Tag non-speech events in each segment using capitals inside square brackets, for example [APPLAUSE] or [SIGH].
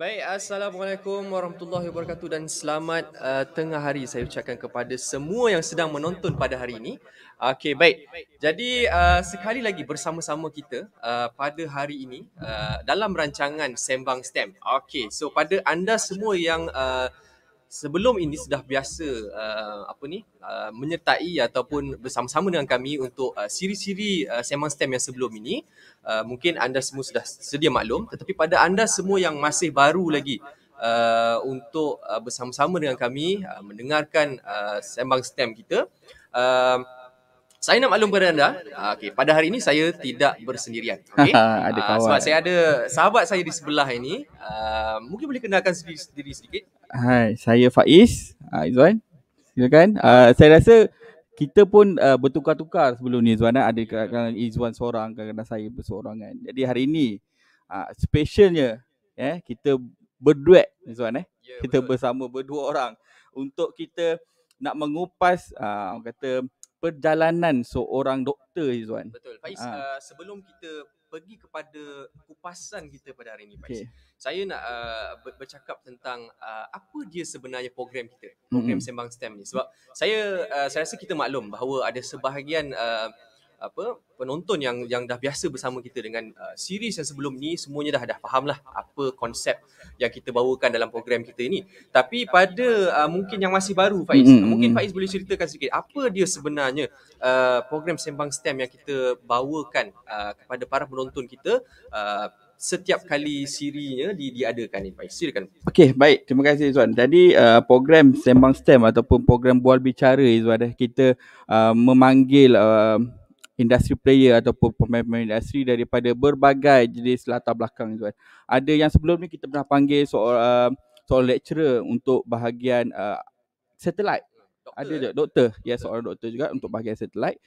Baik, Assalamualaikum Warahmatullahi Wabarakatuh dan selamat uh, tengah hari saya ucapkan kepada semua yang sedang menonton pada hari ini. Okey, baik. Jadi, uh, sekali lagi bersama-sama kita uh, pada hari ini uh, dalam rancangan Sembang STEM. Okey, so pada anda semua yang... Uh, sebelum ini sudah biasa uh, apa ni uh, menyertai ataupun bersama-sama dengan kami untuk uh, siri-siri uh, Semang STEM yang sebelum ini uh, mungkin anda semua sudah sedia maklum tetapi pada anda semua yang masih baru lagi uh, untuk uh, bersama-sama dengan kami uh, mendengarkan uh, Semang STEM kita uh, saya nak maklum kepada anda, ah, okay, pada hari ini saya tidak bersendirian. Okay? [LAUGHS] Ha, ada ah, kawan. Sebab saya ada sahabat saya di sebelah ini. Uh, mungkin boleh kenalkan sendiri sedikit. Hai, saya Faiz. Uh, Izzuan. Silakan. Uh, saya rasa kita pun uh, bertukar-tukar sebelum ni Izzuan. Ada kadang-kadang Izzuan seorang, kadang-kadang saya bersorangan. Jadi hari ini, uh, specialnya eh, kita berduet Izzuan. Eh? Ya, kita bersama berdua orang untuk kita nak mengupas uh, orang kata perjalanan seorang doktor Izwan. Betul. Faiz, ha. uh, sebelum kita pergi kepada kupasan kita pada hari ini Faiz. Okay. Saya nak uh, bercakap tentang uh, apa dia sebenarnya program kita. Program mm-hmm. Sembang STEM ni sebab saya uh, saya rasa kita maklum bahawa ada sebahagian uh, apa penonton yang yang dah biasa bersama kita dengan uh, series yang sebelum ni semuanya dah dah faham lah apa konsep yang kita bawakan dalam program kita ini. tapi pada uh, mungkin yang masih baru Faiz mm-hmm. mungkin Faiz boleh ceritakan sedikit apa dia sebenarnya uh, program sembang stem yang kita bawakan uh, kepada para penonton kita uh, setiap kali sirinya di diadakan ni Faiz silakan okey baik terima kasih Izwan jadi uh, program sembang stem ataupun program bual bicara Izwan eh kita uh, memanggil uh, industri player ataupun pemain-pemain industri daripada berbagai jenis latar belakang tuan. Ada yang sebelum ni kita pernah panggil seorang uh, um, seorang lecturer untuk bahagian uh, satellite. Doktor. Ada juga doktor. Ya, yes, seorang doktor juga untuk bahagian satellite.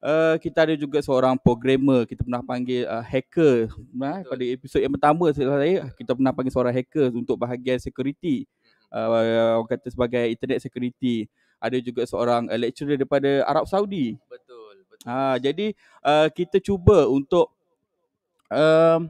Uh, kita ada juga seorang programmer kita pernah panggil uh, hacker nah, pada episod yang pertama saya kita pernah panggil seorang hacker untuk bahagian security hmm. uh, orang kata sebagai internet security ada juga seorang uh, lecturer daripada Arab Saudi betul Ha, jadi uh, kita cuba untuk um,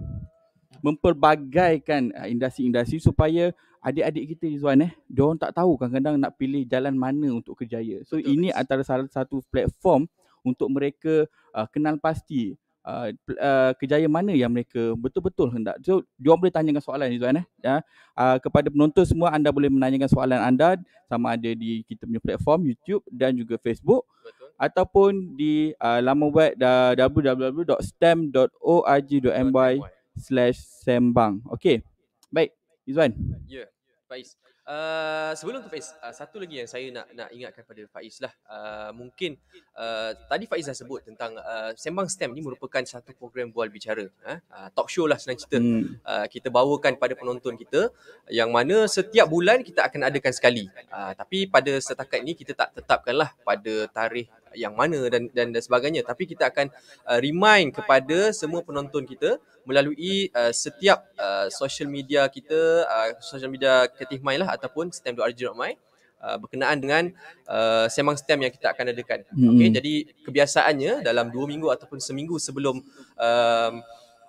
memperbagaikan eh, industri-industri supaya adik-adik kita Izwan eh diorang tak tahu kadang-kadang nak pilih jalan mana untuk kerjaya. So Betul ini best. antara salah satu platform untuk mereka uh, kenal pasti uh, uh, kerjaya mana yang mereka betul-betul hendak. So diorang boleh tanyakan soalan Izwan eh. Ya. Uh, kepada penonton semua anda boleh menanyakan soalan anda sama ada di kita punya platform YouTube dan juga Facebook. Betul ataupun di uh, laman web www.stem.org.my slash sembang. Okay. Baik. Izuan. Ya. Yeah. Faiz. Uh, sebelum tu Faiz, uh, satu lagi yang saya nak nak ingatkan pada Faiz lah. Uh, mungkin uh, tadi Faiz dah sebut tentang uh, Sembang STEM ni merupakan satu program bual bicara. Ha? Uh, talk show lah senang cerita. Hmm. Uh, kita bawakan pada penonton kita yang mana setiap bulan kita akan adakan sekali. Uh, tapi pada setakat ni kita tak tetapkan lah pada tarikh yang mana dan dan dan sebagainya tapi kita akan uh, remind kepada semua penonton kita melalui uh, setiap uh, social media kita uh, social media Ketih Mai lah ataupun stem.org.my Uh, berkenaan dengan uh, semang stem yang kita akan adakan. Hmm. Okay, jadi kebiasaannya dalam dua minggu ataupun seminggu sebelum um,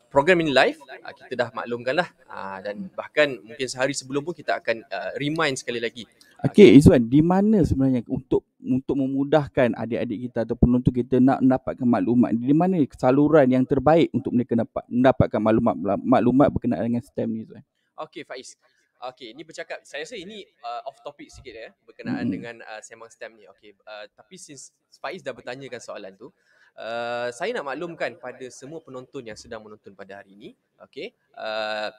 program ini live, uh, kita dah maklumkanlah uh, dan bahkan mungkin sehari sebelum pun kita akan uh, remind sekali lagi. Okay Izwan, di mana sebenarnya untuk untuk memudahkan adik-adik kita ataupun penonton kita nak mendapatkan maklumat di mana saluran yang terbaik untuk mereka dapat mendapatkan maklumat maklumat berkenaan dengan STEM ni Izwan? Okay Faiz, Okay, ini bercakap. Saya rasa ini uh, off topic sikit ya eh, berkenaan hmm. dengan uh, Semang STEM ni. Okay, uh, tapi since Faiz dah bertanyakan soalan tu, uh, saya nak maklumkan pada semua penonton yang sedang menonton pada hari ini. Okay, uh,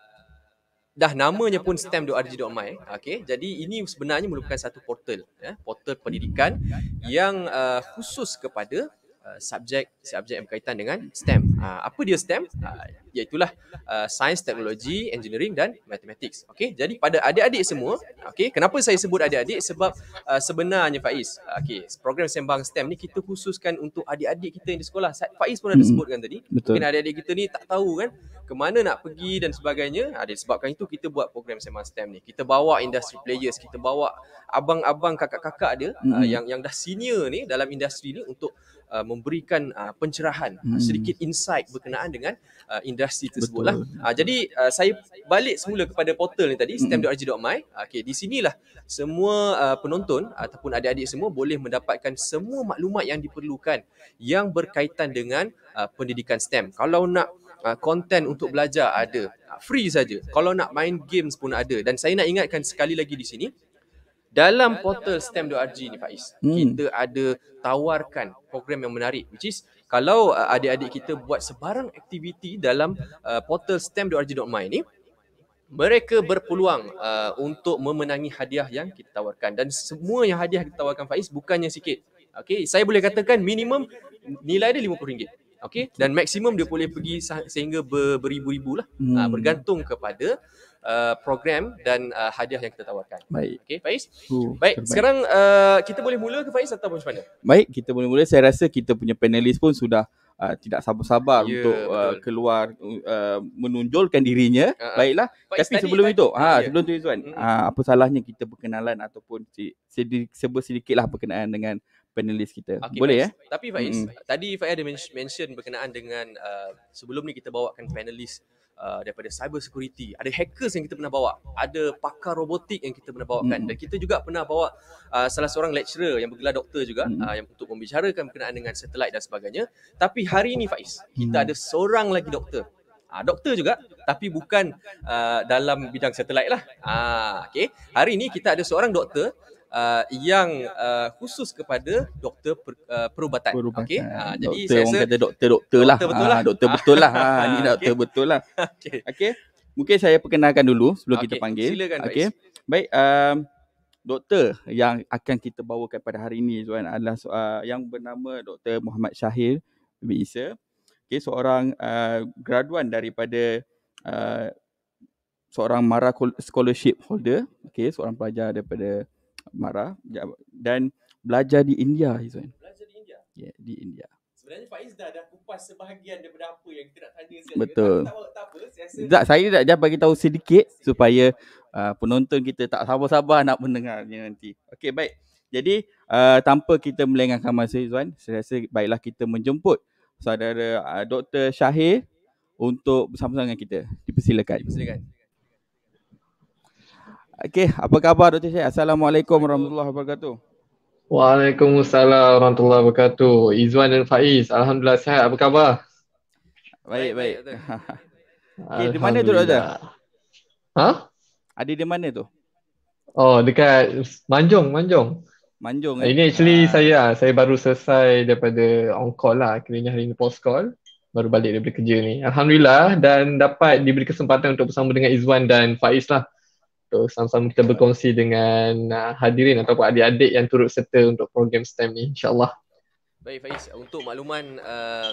dah namanya pun stem.org.my okay? jadi ini sebenarnya merupakan satu portal ya portal pendidikan yang uh, khusus kepada subjek uh, subjek yang berkaitan dengan STEM. Uh, apa dia STEM? Uh, iaitulah uh, Science, teknologi, Engineering dan Mathematics. Okay, jadi pada adik-adik semua, okay, kenapa saya sebut adik-adik? Sebab uh, sebenarnya Faiz, uh, okay, program Sembang STEM ni kita khususkan untuk adik-adik kita yang di sekolah. Faiz pun ada hmm. sebutkan tadi. Betul. Mungkin adik-adik kita ni tak tahu kan ke mana nak pergi dan sebagainya. Ada ah, sebabkan itu kita buat program Sembang STEM ni. Kita bawa industry players, kita bawa abang-abang kakak-kakak dia ah, hmm. uh, yang, yang dah senior ni dalam industri ni untuk uh, memberikan uh, pencerahan uh, hmm. sedikit insight berkenaan dengan uh, industri tersebutlah. Uh, jadi uh, saya balik semula kepada portal ni tadi hmm. stem.rg.my. Okay, di sinilah semua uh, penonton ataupun adik-adik semua boleh mendapatkan semua maklumat yang diperlukan yang berkaitan dengan uh, pendidikan STEM. Kalau nak konten uh, untuk belajar ada free saja. Kalau nak main games pun ada dan saya nak ingatkan sekali lagi di sini dalam portal stem.rg ni Faiz hmm. kita ada tawarkan program yang menarik which is kalau uh, adik-adik kita buat sebarang aktiviti dalam uh, portal stem.rg.my ni mereka berpeluang uh, untuk memenangi hadiah yang kita tawarkan dan semua yang hadiah kita tawarkan Faiz bukannya sikit okey saya boleh katakan minimum nilai dia RM50 okey dan maksimum dia boleh pergi sehingga beribu-ribu lah hmm. uh, bergantung kepada uh, program dan uh, hadiah yang kita tawarkan. Baik. Okey, Faiz. Uh, baik. Terbaik. Sekarang uh, kita boleh mula ke Faiz atau macam mana? Baik, kita boleh mula. Saya rasa kita punya panelis pun sudah Uh, tidak sabar-sabar yeah, untuk uh, keluar uh, menonjolkan dirinya uh-huh. baiklah Baik, tapi study, sebelum, study, itu, ha, yeah. sebelum itu ha sebelum tu tuan ha, apa salahnya kita berkenalan ataupun sebut sedikitlah berkenaan dengan panelis kita okay, boleh ya tapi faiz mm. tadi faiz ada mention berkenaan dengan uh, sebelum ni kita bawakan panelis Uh, daripada cyber security, ada hackers yang kita pernah bawa, ada pakar robotik yang kita pernah bawakan mm. dan kita juga pernah bawa uh, salah seorang lecturer yang bergelar doktor juga mm. uh, yang untuk membicarakan berkenaan dengan satellite dan sebagainya. Tapi hari ini Faiz, kita hmm. ada seorang lagi doktor. Uh, doktor juga tapi bukan uh, dalam bidang satellite lah. Uh, ah, okay. Hari ini kita ada seorang doktor uh, yang uh, khusus kepada doktor per, uh, perubatan. perubatan. Okey. Uh, jadi doktor, saya orang rasa kata doktor-doktor lah. Ah, lah. Doktor betul lah. Ha, [LAUGHS] doktor betul lah. Ha, ini doktor okay. betul lah. [LAUGHS] Okey. Okay. Mungkin saya perkenalkan dulu sebelum okay. kita panggil. Silakan. Okey. Baik. Um, doktor yang akan kita bawakan pada hari ini tuan adalah uh, yang bernama Doktor Muhammad Syahir bin Isa. Okey, seorang uh, graduan daripada uh, seorang Mara Scholarship Holder. Okey, seorang pelajar daripada marah dan belajar di India Izwan. Belajar di India. Ya, yeah, di India. Sebenarnya Pak dah dah kupas sebahagian daripada apa yang kita nak tanya saya. Betul. Tak, tak, apa, saya rasa tak, saya dah bagi tahu sedikit, sedikit supaya uh, penonton kita tak sabar-sabar nak mendengarnya nanti. Okey, baik. Jadi, uh, tanpa kita melengahkan masa Izwan, saya rasa baiklah kita menjemput saudara uh, Dr. Syahir untuk bersama-sama dengan kita. Dipersilakan. Dipersilakan. Okey, apa khabar Dr. Syed? Assalamualaikum warahmatullahi wabarakatuh. Waalaikumsalam warahmatullahi wabarakatuh. Izwan dan Faiz, alhamdulillah sihat. Apa khabar? Baik, baik. [LAUGHS] Okey, di mana tu Dr.? Ha? Ada di mana tu? Oh, dekat Manjung, Manjung. Manjung. Eh? Ini actually ha. saya ah, saya baru selesai daripada on call lah. Akhirnya hari ini post call. Baru balik daripada kerja ni. Alhamdulillah dan dapat diberi kesempatan untuk bersama dengan Izwan dan Faiz lah. So sama-sama kita berkongsi dengan uh, hadirin ataupun adik-adik yang turut serta untuk program STEM ni insyaAllah. Baik Faiz, untuk makluman uh,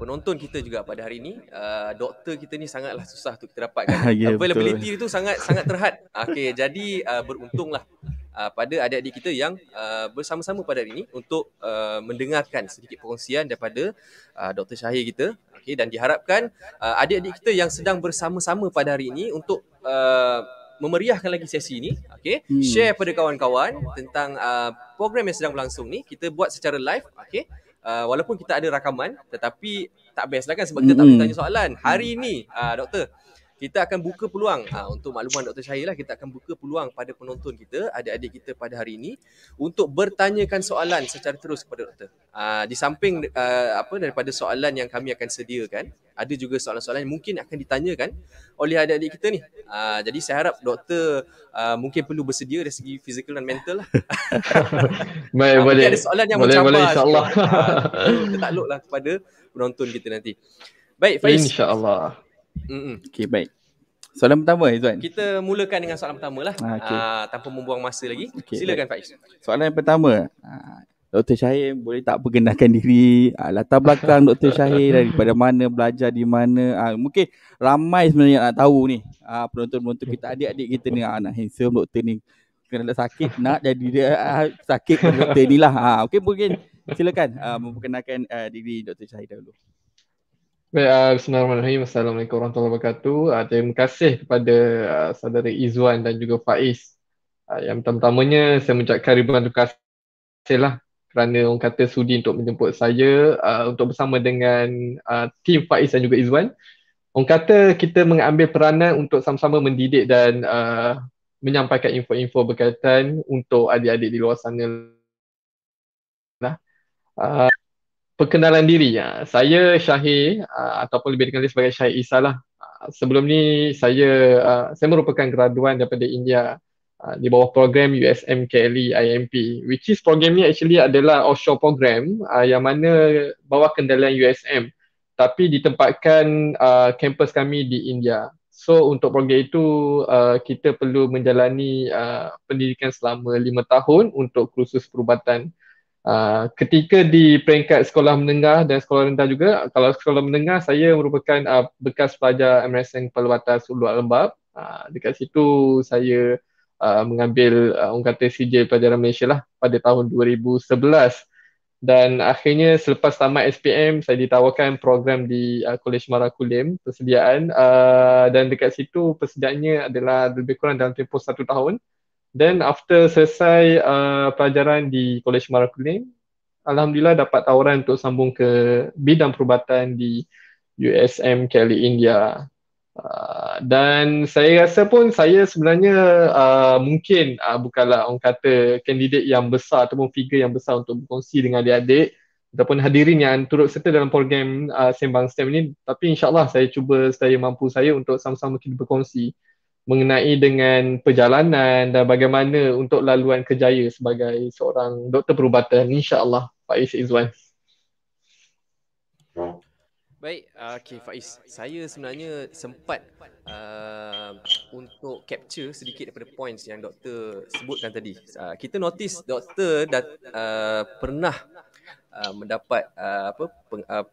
penonton kita juga pada hari ini, uh, doktor kita ni sangatlah susah untuk kita dapatkan. [LAUGHS] yeah, ya, Availability betul. tu sangat sangat terhad. Okay, jadi uh, beruntunglah uh, pada adik-adik kita yang uh, bersama-sama pada hari ini untuk uh, mendengarkan sedikit perkongsian daripada uh, Dr. Syahir kita. Okay, dan diharapkan uh, adik-adik kita yang sedang bersama-sama pada hari ini untuk uh, memeriahkan lagi sesi ini, okay? hmm. share pada kawan-kawan tentang uh, program yang sedang berlangsung ni kita buat secara live okay? uh, walaupun kita ada rakaman tetapi tak best lah kan sebab kita tak bertanya hmm. soalan hari ini, uh, doktor kita akan buka peluang ha, untuk makluman Dr. Syahir lah kita akan buka peluang pada penonton kita adik-adik kita pada hari ini untuk bertanyakan soalan secara terus kepada Dr. Ha, ah, di samping ha, apa daripada soalan yang kami akan sediakan ada juga soalan-soalan yang mungkin akan ditanyakan oleh adik-adik kita ni. Ha, jadi saya harap doktor Ha, mungkin perlu bersedia dari segi fizikal dan mental lah. [LAUGHS] Baik, ha, boleh. Ada soalan yang boleh, boleh insyaAllah. Ha, kita takluk lah kepada penonton kita nanti. Baik Faiz. InsyaAllah. Mm-mm. Okay, baik. Soalan pertama Izwan. Kita mulakan dengan soalan pertama lah. Ah, okay. ah, tanpa membuang masa lagi. Okay, Silakan baik. Faiz. Soalan yang pertama. Ah, Dr. Syahir boleh tak perkenalkan diri ah, latar belakang Dr. Syahir [LAUGHS] daripada mana, belajar di mana. Ah, mungkin ramai sebenarnya nak tahu ni. Ah, penonton-penonton kita, adik-adik kita ni. Ah, nak handsome doktor ni. Kena sakit nak jadi dia ah, sakit doktor ni lah. Ah, okay, mungkin silakan uh, memperkenalkan uh, diri Dr. Syahid dahulu. Baik, uh, Bismillahirrahmanirrahim. Assalamualaikum warahmatullahi wabarakatuh. Uh, terima kasih kepada uh, saudara Izzuan dan juga Faiz. Uh, yang pertama-tamanya, saya mengucapkan ribuan terima lah kerana orang kata sudi untuk menjemput saya uh, untuk bersama dengan uh, tim Faiz dan juga Izzuan. Orang kata kita mengambil peranan untuk sama-sama mendidik dan uh, menyampaikan info-info berkaitan untuk adik-adik di luar sana. Uh, perkenalan diri. Ya. Saya Syahir ah, ataupun lebih dikenali sebagai Syahir Isa lah. Ah, sebelum ni saya ah, saya merupakan graduan daripada India di bawah program USM KLE IMP which is program ni actually adalah offshore program yang mana bawah kendalian USM tapi ditempatkan kampus kami di India. So untuk program itu kita perlu menjalani pendidikan selama lima tahun untuk kursus perubatan Uh, ketika di peringkat sekolah menengah dan sekolah rendah juga, kalau sekolah menengah saya merupakan uh, bekas pelajar MSN Kepala Batas Luar Lembab. Uh, dekat situ saya uh, mengambil uh, orang kata CJ Pelajaran Malaysia lah pada tahun 2011. Dan akhirnya selepas tamat SPM, saya ditawarkan program di uh, Kolej Mara Kulim persediaan. Uh, dan dekat situ persediaannya adalah lebih kurang dalam tempoh satu tahun. Then after selesai uh, pelajaran di College Maraculin, Alhamdulillah dapat tawaran untuk sambung ke bidang perubatan di USM Kelly India. Uh, dan saya rasa pun saya sebenarnya uh, mungkin uh, bukanlah orang kata kandidat yang besar ataupun figure yang besar untuk berkongsi dengan adik-adik ataupun hadirin yang turut serta dalam program uh, Sembang STEM ini tapi insyaAllah saya cuba saya mampu saya untuk sama-sama kita berkongsi mengenai dengan perjalanan dan bagaimana untuk laluan kerjaya sebagai seorang doktor perubatan insyaallah Faiz Izwan. Baik, ah, okey Faiz. Saya sebenarnya sempat uh, untuk capture sedikit daripada points yang doktor sebutkan tadi. Uh, kita notice doktor dah uh, pernah uh, mendapat uh, apa peng, uh,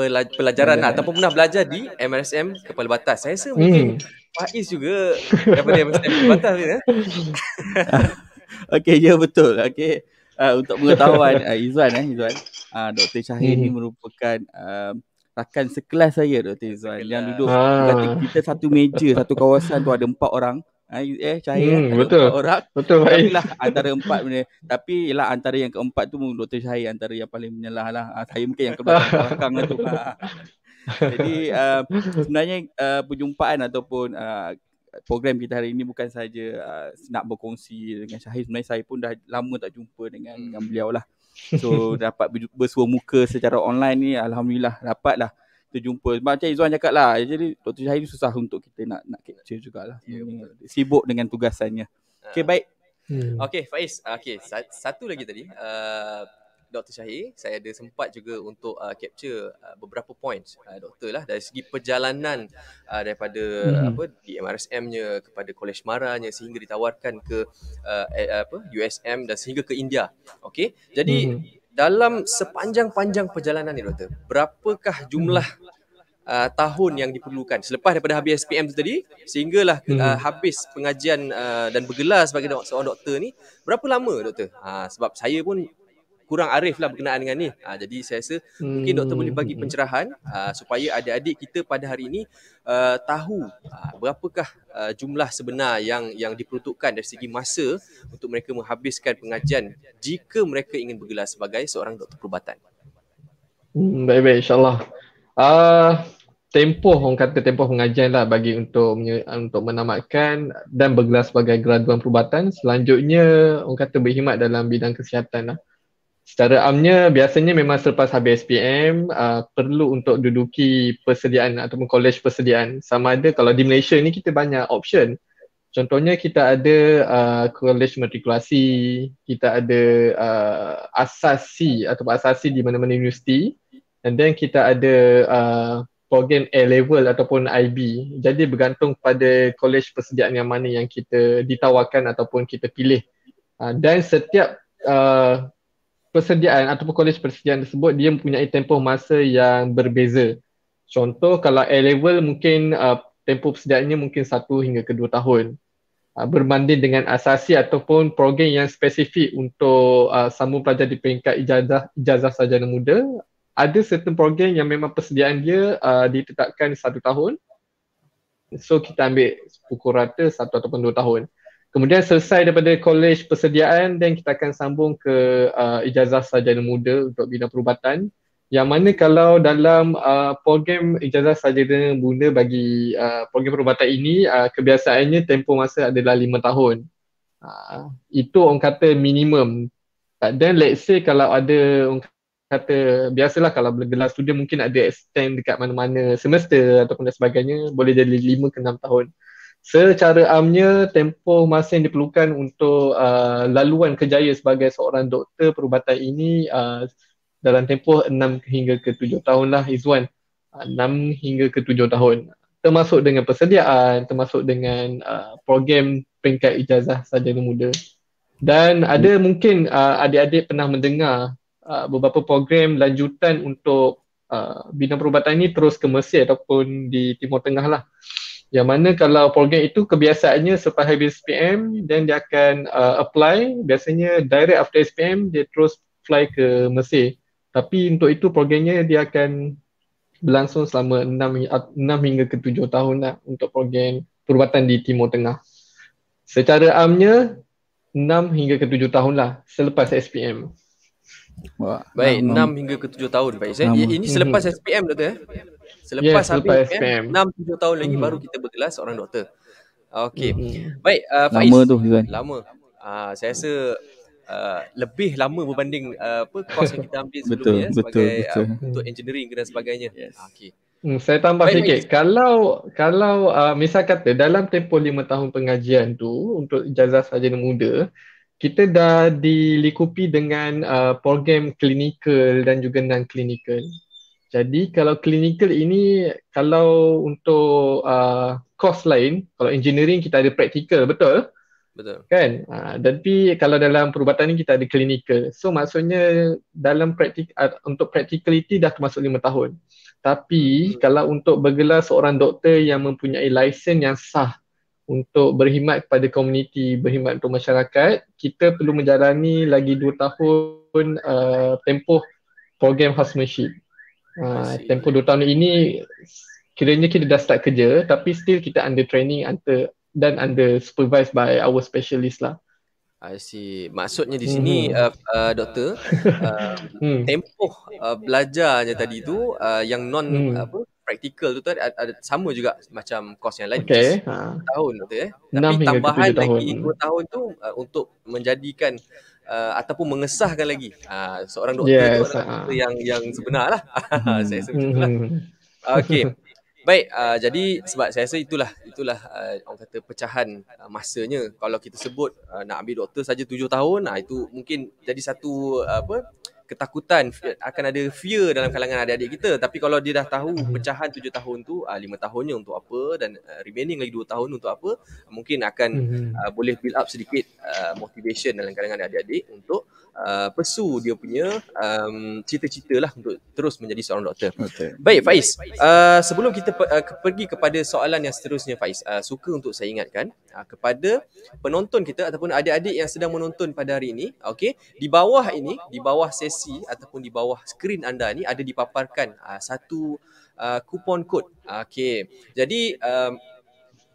pela- pelajaran yeah. lah, ataupun pernah belajar di MRSM Kepala Batas. Saya rasa mungkin hmm. Faiz juga daripada MSM Kepala Batas ni. Eh? Ya. [LAUGHS] okay, ya betul. Okay. Uh, ah, untuk pengetahuan uh, ah, Izzuan, eh, Izzuan. Uh, ah, Dr. Syahir hmm. ni merupakan uh, rakan sekelas saya Dr. Izzuan yang duduk ha. kita satu meja, satu kawasan tu ada empat orang Ah, eh cahaya hmm, eh, betul. orang betul baik lah antara empat benda tapi ialah antara yang keempat tu Dr. Syahir antara yang paling menyalah lah ah, saya mungkin yang keluar belakang lah tu lah. jadi uh, sebenarnya uh, perjumpaan ataupun uh, program kita hari ini bukan saja uh, nak berkongsi dengan Syahir sebenarnya saya pun dah lama tak jumpa dengan, dengan hmm. beliau lah so [LAUGHS] dapat bersua muka secara online ni Alhamdulillah dapat lah kita jumpa sebab macam Izwan cakap lah jadi Dr. Syahir ni susah untuk kita nak nak capture jugalah yeah, ya, sibuk dengan tugasannya uh, ah. Okay baik hmm. Okay Faiz ah, Okay satu lagi tadi uh, ah, Dr. Syahir saya ada sempat juga untuk uh, capture uh, beberapa point uh, doktor lah dari segi perjalanan uh, daripada hmm. apa di MRSM-nya kepada Kolej Maranya sehingga ditawarkan ke uh, apa USM dan sehingga ke India Okay jadi hmm dalam sepanjang-panjang perjalanan ni doktor berapakah jumlah uh, tahun yang diperlukan selepas daripada habis SPM tu tadi sehinggalah uh, hmm. habis pengajian uh, dan bergelar sebagai seorang doktor ni berapa lama doktor uh, sebab saya pun kurang arif lah berkenaan dengan ni. Ha, jadi saya rasa hmm. mungkin doktor boleh bagi hmm. pencerahan uh, supaya adik-adik kita pada hari ini uh, tahu uh, berapakah uh, jumlah sebenar yang yang diperuntukkan dari segi masa untuk mereka menghabiskan pengajian jika mereka ingin bergelar sebagai seorang doktor perubatan. Hmm, baik-baik insyaAllah. Uh, tempoh orang kata tempoh pengajian lah bagi untuk untuk menamatkan dan bergelar sebagai graduan perubatan selanjutnya orang kata berkhidmat dalam bidang kesihatan lah Secara amnya biasanya memang selepas habis SPM uh, perlu untuk duduki persediaan ataupun college persediaan sama ada kalau di Malaysia ni kita banyak option contohnya kita ada uh, college matrikulasi kita ada uh, asasi atau asasi di mana-mana universiti and then kita ada uh, program A level ataupun IB jadi bergantung pada college persediaan yang mana yang kita ditawarkan ataupun kita pilih uh, dan setiap uh, persediaan ataupun kolej persediaan tersebut dia mempunyai tempoh masa yang berbeza. Contoh kalau A level mungkin uh, tempoh persediaannya mungkin satu hingga kedua tahun. Uh, berbanding dengan asasi ataupun program yang spesifik untuk uh, sambung pelajar di peringkat ijazah ijazah sarjana muda, ada certain program yang memang persediaan dia uh, ditetapkan satu tahun. So kita ambil pukul rata satu ataupun 2 tahun. Kemudian selesai daripada college persediaan then kita akan sambung ke uh, ijazah sarjana muda untuk bidang perubatan yang mana kalau dalam uh, program ijazah sarjana muda bagi uh, program perubatan ini uh, kebiasaannya tempoh masa adalah lima tahun. Uh, itu orang kata minimum. Then let's say kalau ada orang kata biasalah kalau gelar student mungkin ada extend dekat mana-mana semester ataupun dan sebagainya boleh jadi lima ke enam tahun secara amnya tempoh masa yang diperlukan untuk uh, laluan kejayaan sebagai seorang doktor perubatan ini uh, dalam tempoh enam hingga ke tujuh tahun lah izuan uh, enam hingga ke tujuh tahun termasuk dengan persediaan termasuk dengan uh, program peringkat ijazah sarjana muda dan ada hmm. mungkin uh, adik-adik pernah mendengar uh, beberapa program lanjutan untuk uh, bina perubatan ini terus ke Mesir ataupun di Timur Tengah lah yang mana kalau program itu kebiasaannya selepas habis SPM dan dia akan uh, apply biasanya direct after SPM dia terus fly ke Mesir tapi untuk itu programnya dia akan berlangsung selama 6, 6 hingga ke 7 tahun lah untuk program perubatan di Timur Tengah secara amnya 6 hingga ke 7 tahun lah selepas SPM baik 6, hingga ke 7 tahun baik saya ini selepas SPM betul ya? Selepas yes, habis SPM. Ya, 6-7 tahun lagi hmm. baru kita berkelas seorang doktor. Okay. Hmm. Baik, uh, Faiz. Lama tu, Zuan. Lama. Uh, saya rasa uh, lebih lama berbanding uh, apa kos yang kita ambil sebelum ni ya, betul, sebagai betul. Uh, untuk engineering dan sebagainya. Yes. Ah, okay. Hmm, saya tambah baik, sikit. Baik. Kalau kalau uh, misal kata dalam tempoh lima tahun pengajian tu untuk ijazah sarjana muda, kita dah dilikupi dengan uh, program klinikal dan juga non-klinikal. Jadi kalau clinical ini kalau untuk uh, course lain, kalau engineering kita ada practical, betul? Betul. Kan? Uh, tapi kalau dalam perubatan ini kita ada clinical. So maksudnya dalam praktik uh, ah, untuk practicality dah termasuk lima tahun. Tapi betul. Hmm. kalau untuk bergelar seorang doktor yang mempunyai lesen yang sah untuk berkhidmat kepada komuniti, berkhidmat untuk masyarakat, kita perlu menjalani lagi dua tahun uh, tempoh program housemanship uh, tempoh dua tahun ini kiranya kita dah start kerja tapi still kita under training under dan under supervised by our specialist lah I see. Maksudnya di sini hmm uh, uh, doktor [LAUGHS] uh, mm. tempoh uh, belajarnya tadi tu uh, yang non mm. apa praktikal tu tadi ada sama juga macam kos yang lain okay. ha. tahun tu eh. Tapi tambahan lagi 2 tahun tu uh, untuk menjadikan uh, ataupun mengesahkan lagi uh, seorang doktor yes, uh. yang yang sebenarlah hmm. [LAUGHS] saya rasa betul lah hmm. okey baik uh, jadi sebab saya rasa itulah itulah uh, orang kata pecahan uh, masanya kalau kita sebut uh, nak ambil doktor saja tujuh tahun nah uh, itu mungkin jadi satu uh, apa ketakutan akan ada fear dalam kalangan adik-adik kita tapi kalau dia dah tahu pecahan tujuh tahun tu uh, ah, 5 tahunnya untuk apa dan uh, remaining lagi dua tahun untuk apa mungkin akan uh, boleh build up sedikit uh, motivation dalam kalangan adik-adik untuk uh, pursue dia punya um, cita-cita lah untuk terus menjadi seorang doktor. Okay. Baik Faiz, uh, sebelum kita per- uh, pergi kepada soalan yang seterusnya Faiz, uh, suka untuk saya ingatkan uh, kepada penonton kita ataupun adik-adik yang sedang menonton pada hari ini, okey, di bawah ini, di bawah sesi PC ataupun di bawah skrin anda ni ada dipaparkan uh, satu uh, kupon kod. Ah, okey. Jadi um,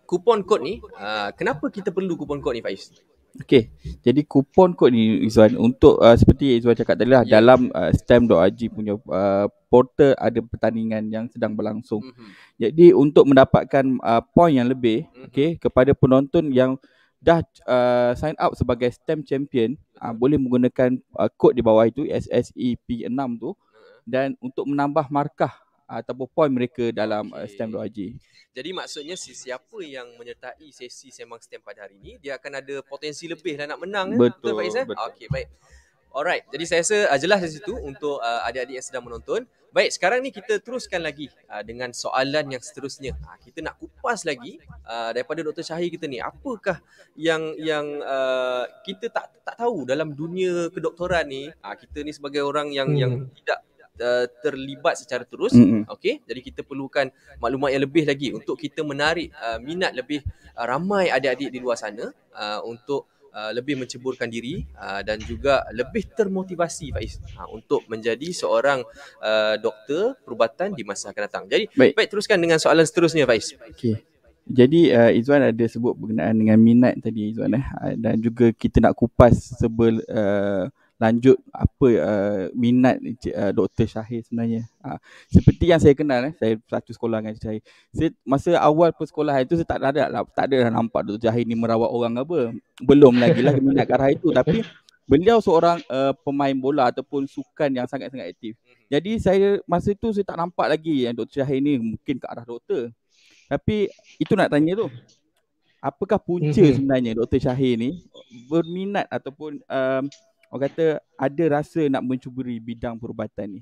kupon kod ni uh, kenapa kita perlu kupon kod ni Faiz? Okey. Jadi kupon kod ni Izwan untuk uh, seperti Izwan cakap tadi lah yeah. dalam uh, stem.rg punya uh, portal ada pertandingan yang sedang berlangsung. Mm-hmm. Jadi untuk mendapatkan uh, point yang lebih mm-hmm. okey kepada penonton yang dah uh, sign up sebagai stem champion Ha, boleh menggunakan uh, kod di bawah itu SSEP6 tu dan untuk menambah markah ah, ataupun poin mereka dalam okay. stamp.org. Jadi maksudnya siapa yang menyertai sesi sembang STEM pada hari ini dia akan ada potensi lebih lah nak menang eh? betul, ya? betul Pak Isa. Eh? Okey baik. Alright, jadi saya rasa uh, jelas di situ untuk uh, adik-adik yang sedang menonton. Baik, sekarang ni kita teruskan lagi uh, dengan soalan yang seterusnya. Uh, kita nak kupas lagi uh, daripada Dr. Syahir kita ni. Apakah yang yang uh, kita tak tak tahu dalam dunia kedoktoran ni? Uh, kita ni sebagai orang yang hmm. yang tidak uh, terlibat secara terus. Hmm. Okay, jadi kita perlukan maklumat yang lebih lagi untuk kita menarik uh, minat lebih uh, ramai adik-adik di luar sana uh, untuk Uh, lebih menceburkan diri uh, dan juga lebih termotivasi Faiz uh, untuk menjadi seorang uh, doktor perubatan di masa akan datang. Jadi baik, baik teruskan dengan soalan seterusnya Faiz. Okey. Jadi uh, Izwan ada sebut berkenaan dengan minat tadi Izwan eh uh, dan juga kita nak kupas sebel uh, lanjut apa uh, minat uh, Dr. Syahir sebenarnya. Ha. Seperti yang saya kenal eh, saya satu sekolah dengan Dr. Syahir. Saya, masa awal persekolahan itu saya tak ada lah, tak ada lah nampak Dr. Syahir ni merawat orang apa. Belum lagi lah minat arah itu tapi beliau seorang uh, pemain bola ataupun sukan yang sangat-sangat aktif. Jadi saya masa itu saya tak nampak lagi yang Dr. Syahir ni mungkin ke arah doktor. Tapi itu nak tanya tu. Apakah punca mm-hmm. sebenarnya Dr. Syahir ni berminat ataupun uh, orang kata ada rasa nak mencuburi bidang perubatan ni.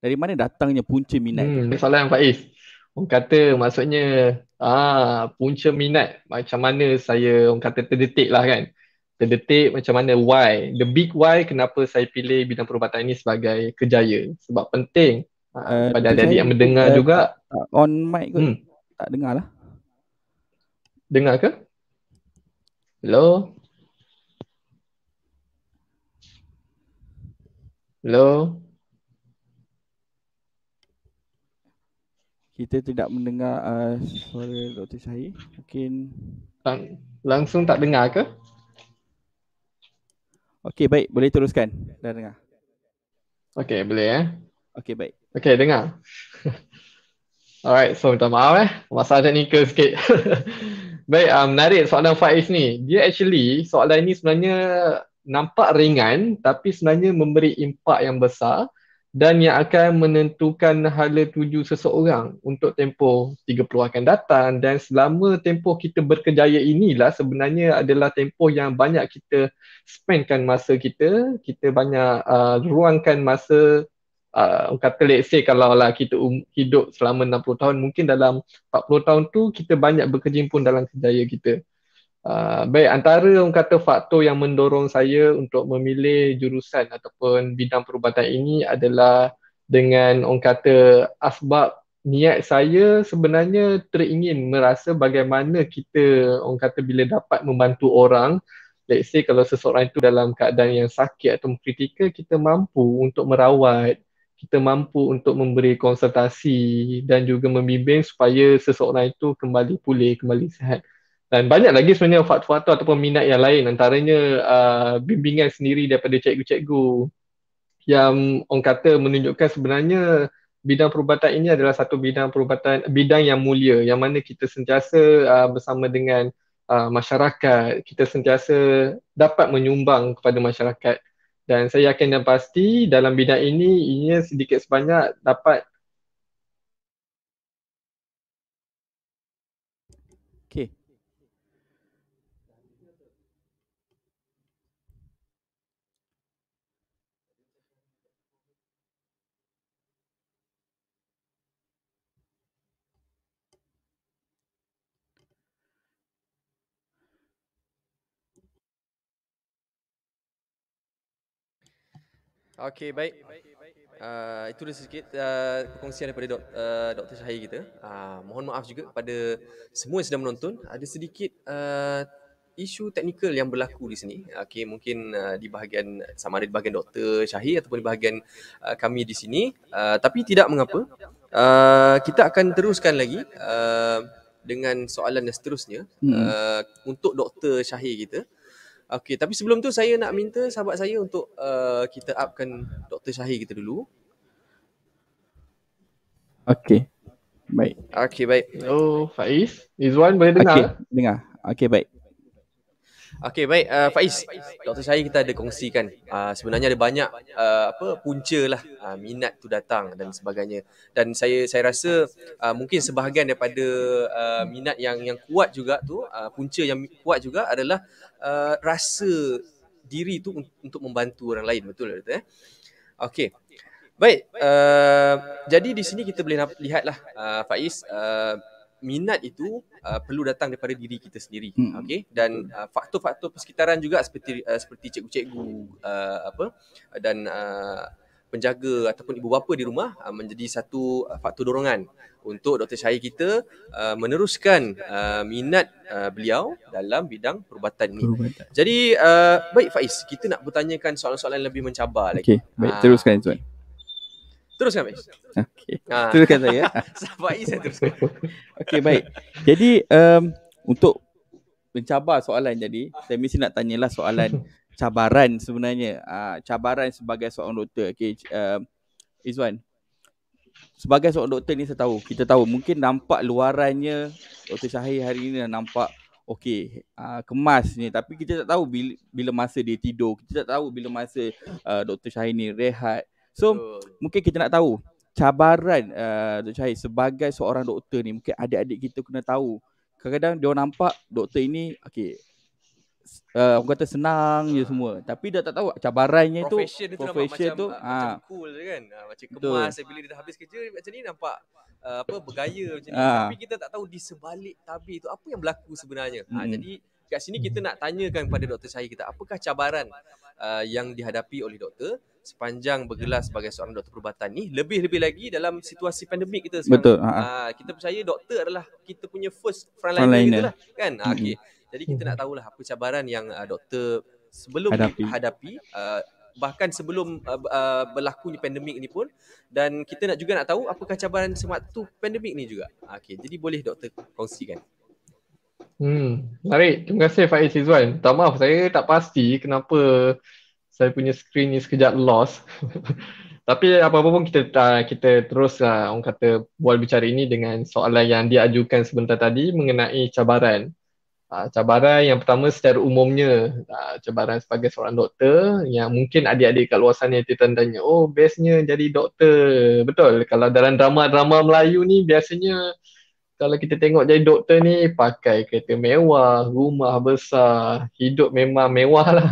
Dari mana datangnya punca minat? Hmm, soalan yang Faiz. Orang kata maksudnya ah punca minat macam mana saya orang kata terdetik lah kan. Terdetik macam mana why. The big why kenapa saya pilih bidang perubatan ini sebagai kejaya. Sebab penting uh, ah, pada eh, adik-adik yang mendengar uh, juga. On mic ke? Hmm. Tak dengar lah. Dengar ke? Hello? Hello. Kita tidak mendengar uh, suara Dr. Syahir. Mungkin Lang- langsung tak dengar ke? Okey, baik. Boleh teruskan. Dah dengar. Okey, boleh eh. Okey, baik. Okey, dengar. [LAUGHS] Alright, so minta maaf eh. ni ke sikit. [LAUGHS] baik, um, menarik soalan Faiz ni. Dia actually, soalan ni sebenarnya nampak ringan tapi sebenarnya memberi impak yang besar dan yang akan menentukan hala tuju seseorang untuk tempoh 30 akan datang dan selama tempoh kita berkejaya inilah sebenarnya adalah tempoh yang banyak kita spendkan masa kita, kita banyak uh, ruangkan masa uh, kata let's say kalau lah kita um, hidup selama 60 tahun mungkin dalam 40 tahun tu kita banyak berkejimpun dalam kejaya kita Ah, baik antara orang kata faktor yang mendorong saya untuk memilih jurusan ataupun bidang perubatan ini adalah dengan orang kata asbab niat saya sebenarnya teringin merasa bagaimana kita orang kata bila dapat membantu orang let's say kalau seseorang itu dalam keadaan yang sakit atau kritikal kita mampu untuk merawat kita mampu untuk memberi konsultasi dan juga membimbing supaya seseorang itu kembali pulih, kembali sehat dan banyak lagi sebenarnya faktor-faktor ataupun minat yang lain antaranya uh, bimbingan sendiri daripada cikgu-cikgu yang orang kata menunjukkan sebenarnya bidang perubatan ini adalah satu bidang perubatan bidang yang mulia yang mana kita sentiasa uh, bersama dengan uh, masyarakat kita sentiasa dapat menyumbang kepada masyarakat dan saya yakin dan pasti dalam bidang ini ini sedikit sebanyak dapat Okay baik. Uh, itu dah sedikit uh, ah, perkongsian daripada Dok, uh, ah, Dr. Syahir kita. Uh, mohon maaf juga kepada semua yang sedang menonton. Ada sedikit uh, isu teknikal yang berlaku di sini. Okay mungkin uh, di bahagian, sama ada di bahagian Dr. Syahir ataupun di bahagian uh, kami di sini. Uh, tapi tidak mengapa. Uh, kita akan teruskan lagi uh, dengan soalan yang seterusnya hmm. untuk Dr. Syahir kita. Okay, tapi sebelum tu saya nak minta sahabat saya untuk uh, kita upkan Dr. Syahir kita dulu. Okay, Baik. Okay baik. Hello, Faiz. Izwan boleh dengar? Okey, dengar. Okay baik. Okay, baik uh, Faiz, Doktor saya kita ada kongsikan uh, sebenarnya ada banyak uh, apa punca lah uh, minat tu datang dan sebagainya dan saya saya rasa uh, mungkin sebahagian daripada uh, minat yang yang kuat juga tu uh, punca yang kuat juga adalah uh, rasa diri tu untuk membantu orang lain betul tak eh? Okey. Baik, uh, jadi di sini kita boleh lihatlah uh, Faiz uh, minat itu uh, perlu datang daripada diri kita sendiri hmm. okey dan uh, faktor-faktor persekitaran juga seperti uh, seperti cikgu-cikgu uh, apa dan uh, penjaga ataupun ibu bapa di rumah uh, menjadi satu uh, faktor dorongan untuk Dr. Syahir kita uh, meneruskan uh, minat uh, beliau dalam bidang perubatan ini. Jadi uh, baik Faiz, kita nak bertanyakan soalan-soalan lebih mencabar lagi. baik ah, teruskan tuan. Uh, Teruskan Fiz. Okay. Ha. Ah. Teruskan saya. [LAUGHS] Sabar ini saya teruskan. Okay baik. Jadi um, untuk mencabar soalan jadi saya mesti nak tanyalah soalan [LAUGHS] cabaran sebenarnya. Uh, cabaran sebagai seorang doktor. Okay. Um, Izwan. Sebagai seorang doktor ni saya tahu. Kita tahu mungkin nampak luarannya Dr. Syahir hari ini nampak okay uh, ah, kemas ni tapi kita tak tahu bila, bila masa dia tidur, kita tak tahu bila masa uh, Dr. Syahir ni rehat. So Betul. mungkin kita nak tahu cabaran uh, Dr. Chahir sebagai seorang doktor ni mungkin adik-adik kita kena tahu kadang-kadang dia nampak doktor ini okay, uh, orang kata senang uh. je ah. semua tapi dia tak tahu cabarannya profession tu profession tu, tu macam, tu, macam, ha. cool je kan ah, macam kemas Betul. Eh, bila dia dah habis kerja macam ni nampak uh, apa bergaya macam ni ha. tapi kita tak tahu di sebalik tabir tu apa yang berlaku sebenarnya hmm. ha, jadi kat sini kita nak tanyakan kepada doktor saya kita apakah cabaran uh, yang dihadapi oleh doktor sepanjang bergelar sebagai seorang doktor perubatan ni lebih-lebih lagi dalam situasi pandemik kita sekarang. Betul. Ha. ha. Ah, kita percaya doktor adalah kita punya first frontline front kita lah kan. Mm-hmm. Jadi kita nak tahulah apa cabaran yang uh, doktor sebelum hadapi, hadapi uh, bahkan sebelum uh, uh, berlakunya pandemik ni pun dan kita nak juga nak tahu apakah cabaran semasa pandemik ni juga. Okey. Jadi boleh doktor kongsikan. Hmm, menarik. Terima kasih Faiz Izzuan. Tak maaf saya tak pasti kenapa saya punya screen ni sekejap lost. [LAUGHS] Tapi apa-apa pun kita ah, kita terus ah, orang kata bual bicara ini dengan soalan yang diajukan sebentar tadi mengenai cabaran. Ah, cabaran yang pertama secara umumnya cabaran sebagai seorang doktor yang mungkin adik-adik kat luar sana tertanya, oh bestnya jadi doktor. Betul kalau dalam drama-drama Melayu ni biasanya kalau kita tengok jadi doktor ni pakai kereta mewah, rumah besar, hidup memang mewah lah.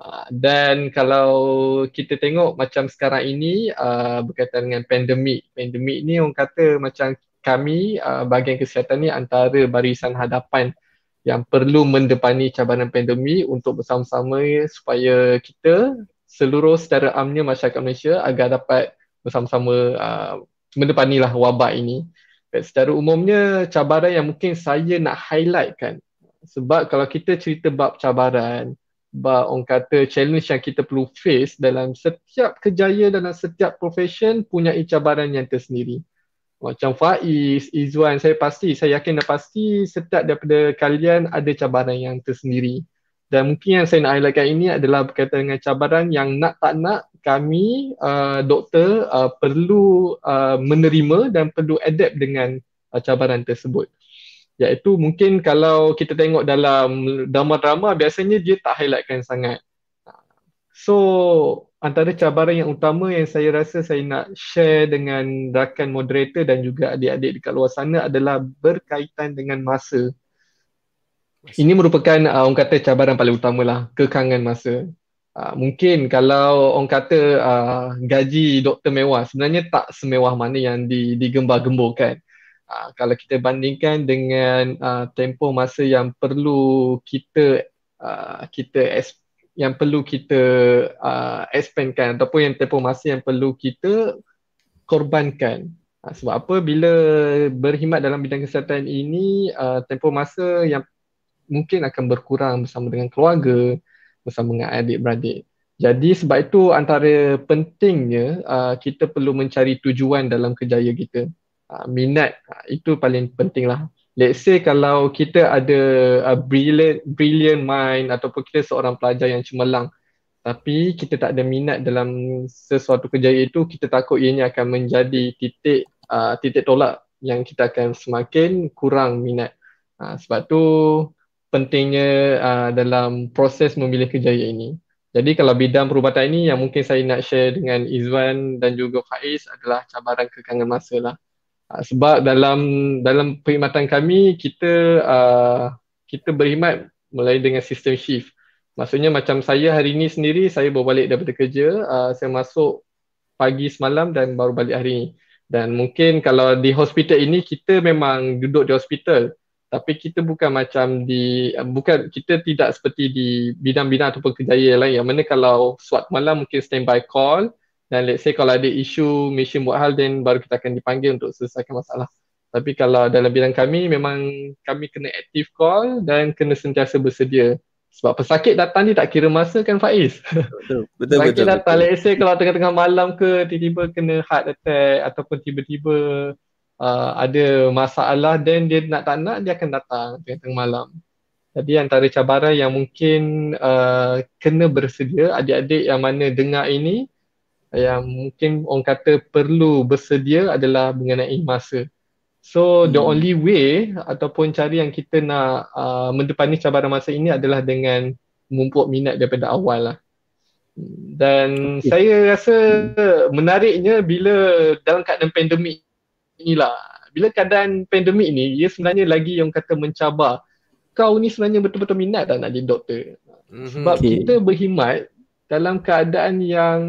Ah, dan kalau kita tengok macam sekarang ini uh, berkaitan dengan pandemik pandemik ni orang kata macam kami uh, bahagian kesihatan ni antara barisan hadapan yang perlu mendepani cabaran pandemik untuk bersama-sama supaya kita seluruh secara amnya masyarakat Malaysia agar dapat bersama-sama uh, mendepanilah wabak ini But secara umumnya cabaran yang mungkin saya nak highlightkan sebab kalau kita cerita bab cabaran bah, orang kata challenge yang kita perlu face dalam setiap kejayaan dalam setiap profession punya cabaran yang tersendiri. Macam Faiz, Izwan, saya pasti, saya yakin dan pasti setiap daripada kalian ada cabaran yang tersendiri. Dan mungkin yang saya nak highlightkan ini adalah berkaitan dengan cabaran yang nak tak nak kami uh, doktor uh, perlu uh, menerima dan perlu adapt dengan uh, cabaran tersebut iaitu mungkin kalau kita tengok dalam drama-drama biasanya dia tak highlightkan sangat. So antara cabaran yang utama yang saya rasa saya nak share dengan rakan moderator dan juga adik-adik dekat luar sana adalah berkaitan dengan masa. Ini merupakan uh, orang kata cabaran paling utamalah, kekangan masa. Uh, mungkin kalau orang kata uh, gaji doktor mewah sebenarnya tak semewah mana yang digembar-gemburkan uh, kalau kita bandingkan dengan uh, tempoh masa yang perlu kita uh, kita yang perlu kita uh, expandkan ataupun yang tempoh masa yang perlu kita korbankan uh, sebab apa bila berkhidmat dalam bidang kesihatan ini uh, tempoh masa yang mungkin akan berkurang bersama dengan keluarga bersama dengan adik-beradik jadi sebab itu antara pentingnya uh, kita perlu mencari tujuan dalam kejayaan kita. Ah, minat ah, itu paling penting lah let's say kalau kita ada a ah, brilliant brilliant mind ataupun kita seorang pelajar yang cemerlang tapi kita tak ada minat dalam sesuatu kerja itu kita takut ianya akan menjadi titik uh, titik tolak yang kita akan semakin kurang minat uh, sebab tu pentingnya uh, dalam proses memilih kerjaya ini jadi kalau bidang perubatan ini yang mungkin saya nak share dengan Izwan dan juga Faiz adalah cabaran kekangan masa lah. Ah, sebab dalam dalam perkhidmatan kami kita uh, kita berkhidmat mulai dengan sistem shift maksudnya macam saya hari ini sendiri saya baru balik daripada kerja uh, saya masuk pagi semalam dan baru balik hari ini dan mungkin kalau di hospital ini kita memang duduk di hospital tapi kita bukan macam di bukan kita tidak seperti di bidang-bidang ataupun kerjaya lain yang mana kalau suatu malam mungkin standby call dan let's say kalau ada isu mesin buat hal then baru kita akan dipanggil untuk selesaikan masalah tapi kalau dalam bidang kami memang kami kena active call dan kena sentiasa bersedia sebab pesakit datang ni tak kira masa kan Faiz betul betul betul datang betul. let's say kalau tengah-tengah malam ke tiba-tiba kena heart attack ataupun tiba-tiba uh, ada masalah then dia nak tak nak dia akan datang tengah-tengah malam jadi antara cabaran yang mungkin uh, kena bersedia adik-adik yang mana dengar ini yang mungkin orang kata perlu bersedia adalah mengenai masa. So hmm. the only way ataupun cara yang kita nak uh, mendepani cabaran masa ini adalah dengan memupuk minat daripada awal lah. Dan okay. saya rasa hmm. menariknya bila dalam keadaan pandemik inilah. Bila keadaan pandemik ni ia sebenarnya lagi yang kata mencabar kau ni sebenarnya betul-betul minat tak nak jadi doktor. Mhm. Sebab okay. kita berkhidmat dalam keadaan yang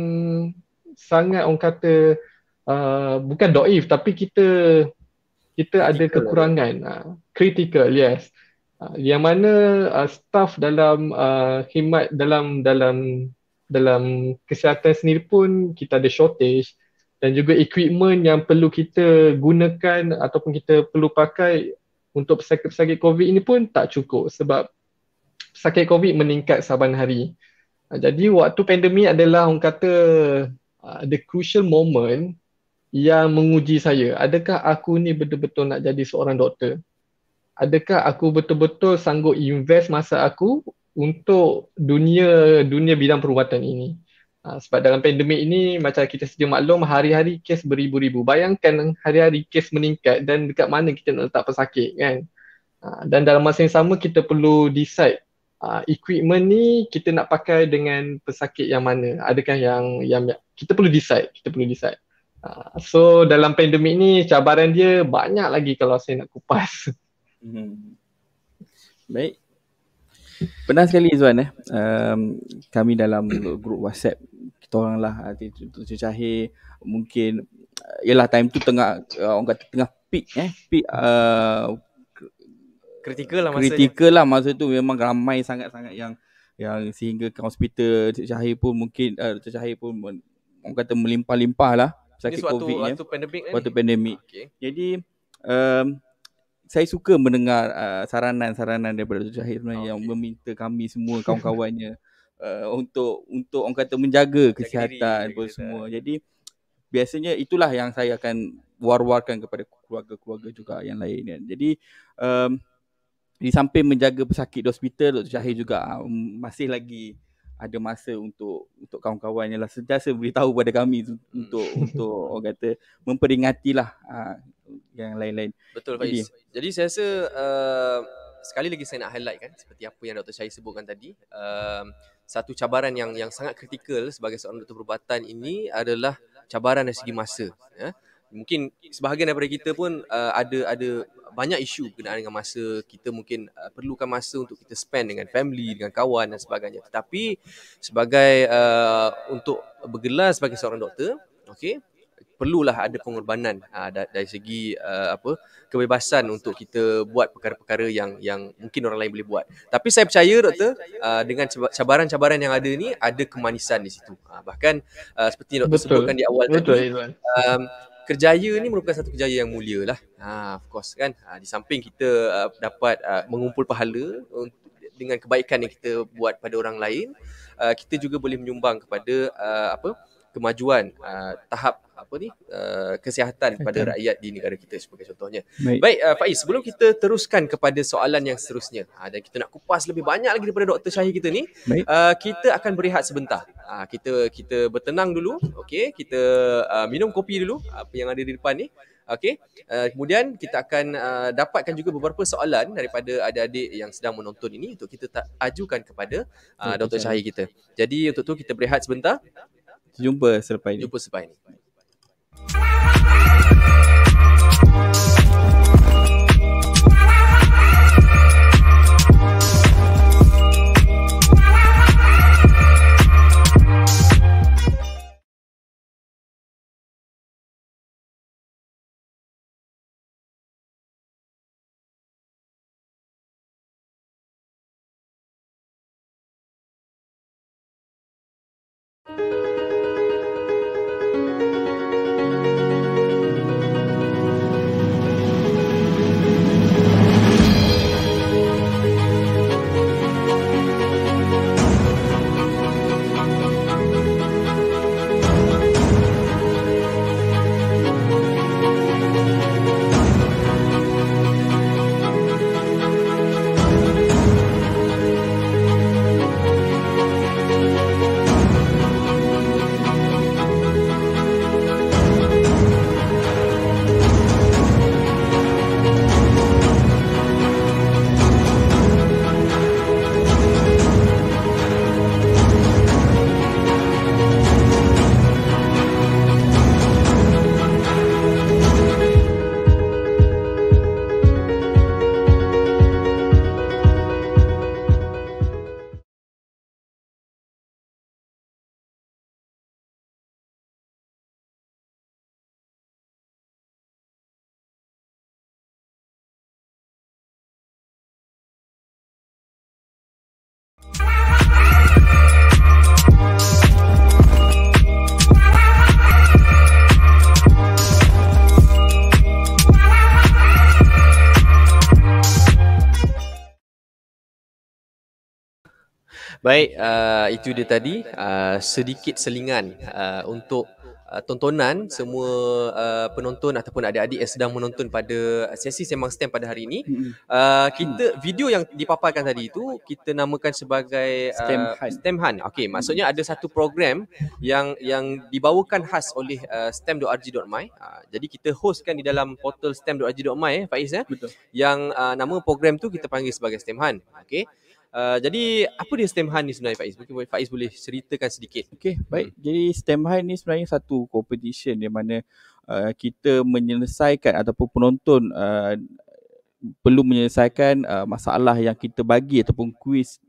sangat orang kata uh, bukan doif tapi kita kita ada critical lah. kekurangan kritikal lah. uh, yes uh, yang mana uh, staff dalam uh, khidmat dalam dalam dalam kesihatan sendiri pun kita ada shortage dan juga equipment yang perlu kita gunakan ataupun kita perlu pakai untuk pesakit-pesakit COVID ini pun tak cukup sebab pesakit COVID meningkat saban hari. Uh, jadi waktu pandemik adalah orang kata uh, the crucial moment yang menguji saya adakah aku ni betul-betul nak jadi seorang doktor adakah aku betul-betul sanggup invest masa aku untuk dunia dunia bidang perubatan ini uh, sebab dalam pandemik ini macam kita sedia maklum hari-hari kes beribu-ribu bayangkan hari-hari kes meningkat dan dekat mana kita nak letak pesakit kan uh, dan dalam masa yang sama kita perlu decide Uh, equipment ni kita nak pakai dengan pesakit yang mana adakah yang yang kita perlu decide, kita perlu decide. Uh, so dalam pandemik ni cabaran dia banyak lagi kalau saya nak kupas. [LAUGHS] Hmm. Baik. Pernah sekali Izwan eh, um, kami dalam grup WhatsApp, kita orang lah, ah, Tuan Cahir, mungkin, yelah ah, time tu tengah, orang kata tengah peak eh, peak uh, kritikal lah masa kritikal lah masa tu memang ramai sangat-sangat yang yang sehingga hospital Cik Syahir pun mungkin uh, Cik Syahir pun orang kata melimpah-limpah lah sakit covid ni. Waktu pandemik ni. pandemik. Ah, okay. Jadi um, saya suka mendengar uh, saranan-saranan daripada Dr. Syahid sebenarnya okay. yang meminta kami semua [LAUGHS] kawan-kawannya uh, untuk untuk orang kata menjaga Jaga kesihatan diri, apa semua. Kita. Jadi biasanya itulah yang saya akan war-warkan kepada keluarga-keluarga juga yang lain kan. Jadi um, di samping menjaga pesakit di hospital Dr. Syahid juga uh, masih lagi ada masa untuk untuk kawan-kawan yang lah sentiasa beritahu pada kami hmm. untuk untuk [LAUGHS] orang kata memperingatilah uh, yang lain-lain. Betul Faiz. Jadi, Jadi saya rasa uh, sekali lagi saya nak highlight kan seperti apa yang Dr. Syai sebutkan tadi, uh, satu cabaran yang yang sangat kritikal sebagai seorang doktor perubatan ini adalah cabaran dari segi masa ya. Uh, mungkin sebahagian daripada kita pun uh, ada ada banyak isu berkenaan dengan masa kita mungkin uh, perlukan masa untuk kita spend dengan family dengan kawan dan sebagainya tetapi sebagai uh, untuk bergelar sebagai seorang doktor okey perlulah ada pengorbanan uh, dari segi uh, apa kebebasan untuk kita buat perkara-perkara yang yang mungkin orang lain boleh buat tapi saya percaya doktor uh, dengan cabaran-cabaran yang ada ni ada kemanisan di situ uh, bahkan uh, seperti doktor sebutkan di awal tadi um, kerjaya ni merupakan satu kerjaya yang mulia lah. Ha, of course kan. Ha, di samping kita uh, dapat uh, mengumpul pahala dengan kebaikan yang kita buat pada orang lain, uh, kita juga boleh menyumbang kepada uh, apa kemajuan uh, tahap apa ni uh, kesihatan kepada okay. rakyat di negara kita sebagai contohnya. Baik, Baik uh, Faiz, sebelum kita teruskan kepada soalan yang seterusnya uh, dan kita nak kupas lebih banyak lagi daripada Dr. Syahir kita ni, uh, kita akan berehat sebentar. Uh, kita kita bertenang dulu, okay. kita uh, minum kopi dulu apa yang ada di depan ni. Okey. Uh, kemudian kita akan uh, dapatkan juga beberapa soalan daripada adik-adik yang sedang menonton ini untuk kita ajukan kepada uh, Dr. Syahir kita. Jadi untuk tu kita berehat sebentar. Jumpa selepas ini. Jumpa selepas ini. Hello. Baik, uh, itu dia tadi uh, sedikit selingan uh, untuk uh, tontonan semua uh, penonton ataupun adik-adik yang sedang menonton pada sesi Semang STEM pada hari ini. Mm-hmm. Uh, kita video yang dipaparkan tadi itu kita namakan sebagai uh, STEM HAN, Okey, maksudnya ada satu program yang yang dibawakan khas oleh uh, stem.rg.my. Uh, jadi kita hostkan di dalam portal stem.rg.my eh Faiz eh. Yang uh, nama program tu kita panggil sebagai STEM HAN, Okey. Uh, jadi apa dia stem hunt ni sebenarnya Faiz? Mungkin Faiz boleh ceritakan sedikit. Okey, baik. Hmm. Jadi stem hunt ni sebenarnya satu competition di mana uh, kita menyelesaikan ataupun penonton uh, perlu menyelesaikan uh, masalah yang kita bagi ataupun kuis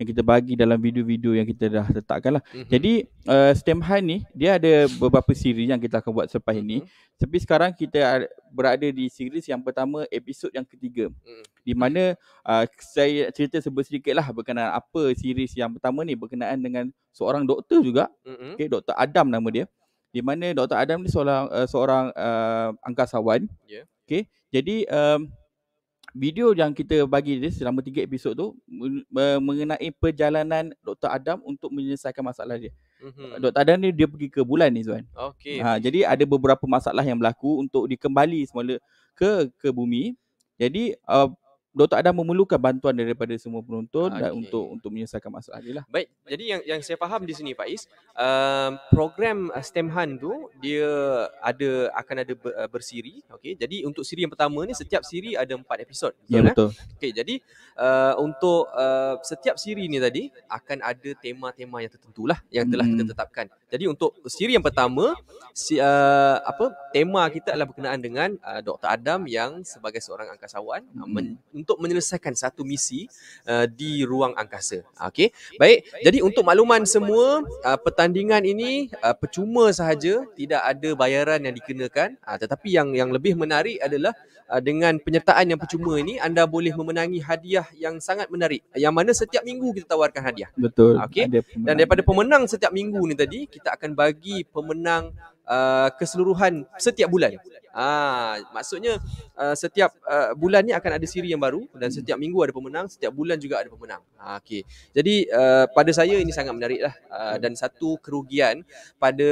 yang kita bagi dalam video-video yang kita dah letakkan lah. Mm-hmm. Jadi uh, STEM High ni dia ada beberapa siri yang kita akan buat selepas mm-hmm. ini. Mhm. Tapi sekarang kita berada di siri yang pertama episod yang ketiga. Mm-hmm. Di mana uh, saya cerita sebut sedikit lah berkenaan apa siri yang pertama ni berkenaan dengan seorang doktor juga. Mm-hmm. Okay, Dr. Adam nama dia. Di mana Dr. Adam ni seorang, uh, seorang uh, angkasawan. Yeah. Okay. Jadi um, video yang kita bagi ni selama tiga episod tu mengenai perjalanan Dr. Adam untuk menyelesaikan masalah dia. Mm-hmm. Dr. Adam ni dia pergi ke bulan ni Zuan. Okay. Ha, jadi ada beberapa masalah yang berlaku untuk dikembali semula ke ke bumi. Jadi uh, Dr. Adam memerlukan bantuan daripada semua penonton okay. untuk untuk menyelesaikan masalah dia lah. Baik, jadi yang yang saya faham di sini Faiz, um, program uh, STEMHAN tu dia ada akan ada uh, bersiri. Okay. Jadi untuk siri yang pertama ni setiap siri ada empat episod. Ya yeah, betul. Eh? Okay, jadi uh, untuk uh, setiap siri ni tadi akan ada tema-tema yang tertentulah yang telah hmm. kita tetapkan. Jadi untuk siri yang pertama, si, uh, apa tema kita adalah berkenaan dengan uh, Dr. Adam yang sebagai seorang angkasawan hmm. men- untuk menyelesaikan satu misi uh, di ruang angkasa. Okey. Baik. Jadi untuk makluman semua, uh, pertandingan ini uh, percuma sahaja, tidak ada bayaran yang dikenakan. Uh, tetapi yang yang lebih menarik adalah uh, dengan penyertaan yang percuma ini anda boleh memenangi hadiah yang sangat menarik yang mana setiap minggu kita tawarkan hadiah betul okey dan daripada pemenang setiap minggu ni tadi kita akan bagi pemenang uh, keseluruhan setiap bulan Ah, maksudnya uh, setiap uh, bulan ni akan ada siri yang baru dan setiap minggu ada pemenang, setiap bulan juga ada pemenang. Ah, okay. Jadi uh, pada saya ini sangat menarik lah uh, dan satu kerugian pada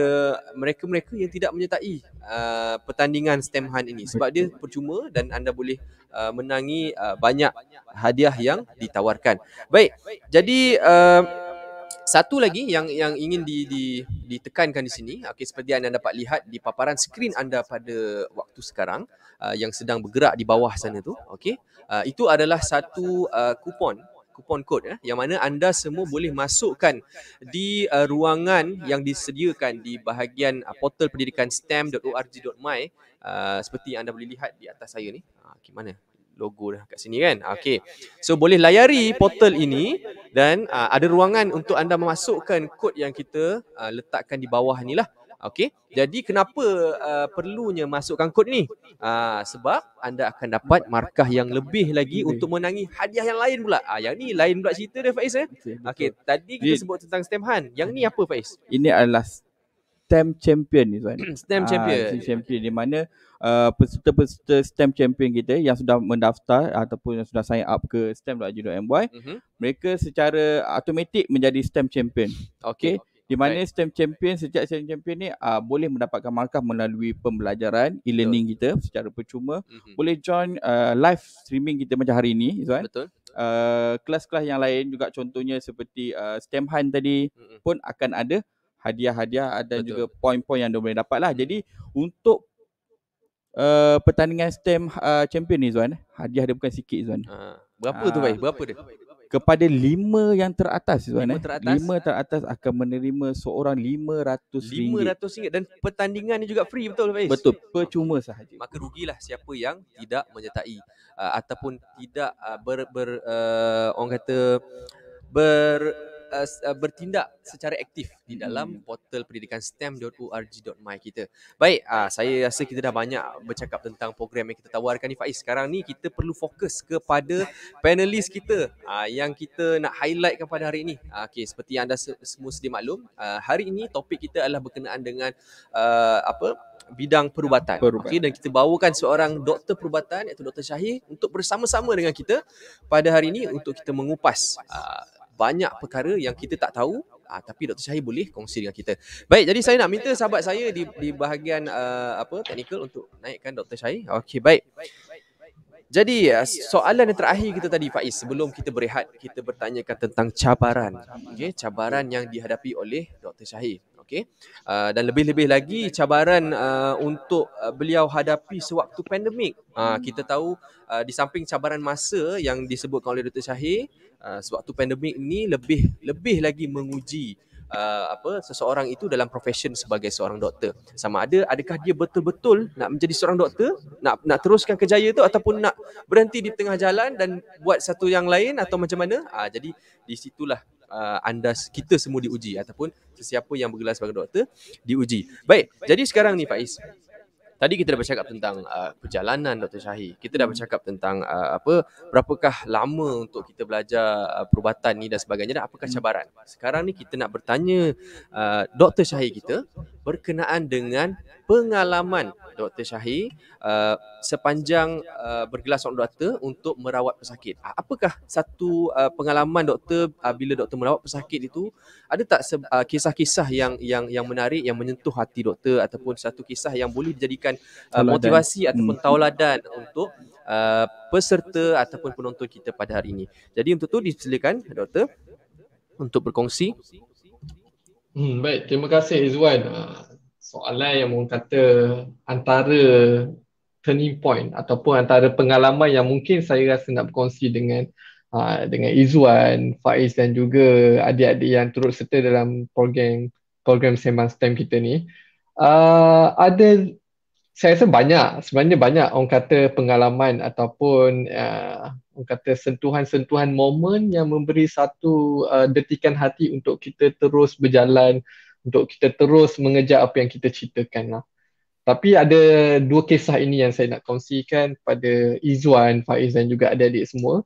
mereka-mereka yang tidak menyertai uh, pertandingan STEM HUN ini sebab dia percuma dan anda boleh uh, menangi uh, banyak hadiah yang ditawarkan. Baik, jadi... Uh, satu lagi yang yang ingin di, di, ditekankan di sini, okay, seperti yang anda dapat lihat di paparan skrin anda pada waktu sekarang uh, yang sedang bergerak di bawah sana itu, okay, uh, itu adalah satu uh, kupon kupon kod ya, yang mana anda semua boleh masukkan di uh, ruangan yang disediakan di bahagian uh, portal pendidikan stem.org.my uh, seperti yang anda boleh lihat di atas saya ni. Uh, ah, okay, mana? logo dah kat sini kan. Ah, kan okay. Ah, so boleh layari portal ini dan uh, ada ruangan untuk anda memasukkan kod yang kita uh, letakkan di bawah ni lah. Okay. Jadi kenapa uh, perlunya masukkan kod ni? Uh, sebab anda akan dapat markah yang lebih lagi untuk menangi hadiah yang lain pula. Uh, yang ni lain pula cerita dia Faiz eh. Okay. Tadi kita sebut tentang stamp hunt. Yang ni hmm. apa Faiz? Ini adalah STEM Champion ni tuan. STEM ha, Champion. STEM Champion di mana uh, peserta-peserta STEM Champion kita yang sudah mendaftar ataupun yang sudah sign up ke STEM.my mm-hmm. uh-huh. mereka secara automatik menjadi STEM Champion. Okay. okay. Di mana right. STEM Champion, sejak STEM Champion ni uh, boleh mendapatkan markah melalui pembelajaran, e-learning Betul. kita secara percuma. Mm-hmm. Boleh join uh, live streaming kita macam hari ni, tuan. Betul. Uh, kelas-kelas yang lain juga contohnya seperti uh, STEM Hunt tadi mm-hmm. pun akan ada hadiah-hadiah dan juga poin-poin yang dia boleh dapat lah. Hmm. Jadi untuk uh, pertandingan STEM uh, champion ni Zuan, eh, hadiah dia bukan sikit Zuan. Ha. Berapa ha. tu baik? Berapa dia? Kepada lima yang teratas Zuan. Lima eh. teratas. Lima ha? teratas akan menerima seorang lima ratus ringgit. Lima ratus ringgit dan pertandingan ni juga free betul Faiz? Betul. Percuma sahaja. Maka rugilah siapa yang tidak menyertai uh, ataupun tidak uh, ber, ber uh, orang kata ber Uh, uh, bertindak secara aktif di hmm. dalam portal pendidikan stem.org.my kita. Baik, uh, saya rasa kita dah banyak bercakap tentang program yang kita tawarkan ni Faiz. Sekarang ni kita perlu fokus kepada panelis kita uh, yang kita nak highlight pada hari ini. Uh, Okey, seperti yang anda semua sedia maklum, uh, hari ini topik kita adalah berkenaan dengan uh, apa bidang perubatan. perubatan. Okey dan kita bawakan seorang doktor perubatan iaitu Dr Syahir untuk bersama-sama dengan kita pada hari ini untuk kita mengupas uh, banyak perkara yang kita tak tahu Ah, tapi Dr. Syahir boleh kongsi dengan kita. Baik, jadi saya nak minta sahabat saya di, di bahagian uh, apa teknikal untuk naikkan Dr. Syahir. Okey, baik. Jadi eh, soalan yang terakhir kita tadi Faiz sebelum kita berehat kita bertanyakan tentang cabaran. Okay, cabaran yang dihadapi oleh Dr. Syahir okey uh, dan lebih-lebih lagi cabaran uh, untuk ah, beliau hadapi sewaktu pandemik uh, kita tahu uh, di samping cabaran masa yang disebutkan oleh Dr Syahir uh, sewaktu pandemik ini lebih lebih lagi menguji Uh, apa seseorang itu dalam profession sebagai seorang doktor sama ada adakah dia betul-betul nak menjadi seorang doktor nak nak teruskan kejayaan tu ataupun nak berhenti di tengah jalan dan buat satu yang lain atau macam mana uh, jadi di situlah uh, anda kita semua diuji ataupun sesiapa yang bergelar sebagai doktor diuji. Baik, jadi sekarang ni Pak Is tadi kita dah bercakap tentang uh, perjalanan Dr. Syahir. Kita dah bercakap tentang uh, apa berapakah lama untuk kita belajar uh, perubatan ni dan sebagainya dan apakah cabaran. Sekarang ni kita nak bertanya uh, Dr. Syahir kita berkenaan dengan pengalaman Dr. Syahir uh, sepanjang uh, bergelar seorang doktor untuk merawat pesakit. Ah, apakah satu uh, pengalaman doktor uh, bila doktor merawat pesakit itu? Ada tak se- uh, kisah-kisah yang yang yang menarik yang menyentuh hati doktor ataupun satu kisah yang boleh dijadikan memberikan uh, motivasi hmm. ataupun tauladan untuk uh, peserta ataupun penonton kita pada hari ini. Jadi untuk itu disilakan doktor untuk berkongsi. Hmm, baik, terima kasih Izwan. Uh, soalan yang mungkin kata antara turning point ataupun antara pengalaman yang mungkin saya rasa nak berkongsi dengan uh, dengan Izwan, Faiz dan juga adik-adik yang turut serta dalam program program Sembang STEM kita ni. Uh, ada saya rasa banyak sebenarnya banyak orang kata pengalaman ataupun uh, orang kata sentuhan-sentuhan momen yang memberi satu uh, detikan hati untuk kita terus berjalan untuk kita terus mengejar apa yang kita ceritakan lah. Tapi ada dua kisah ini yang saya nak kongsikan pada Izwan, Faiz dan juga adik-adik semua.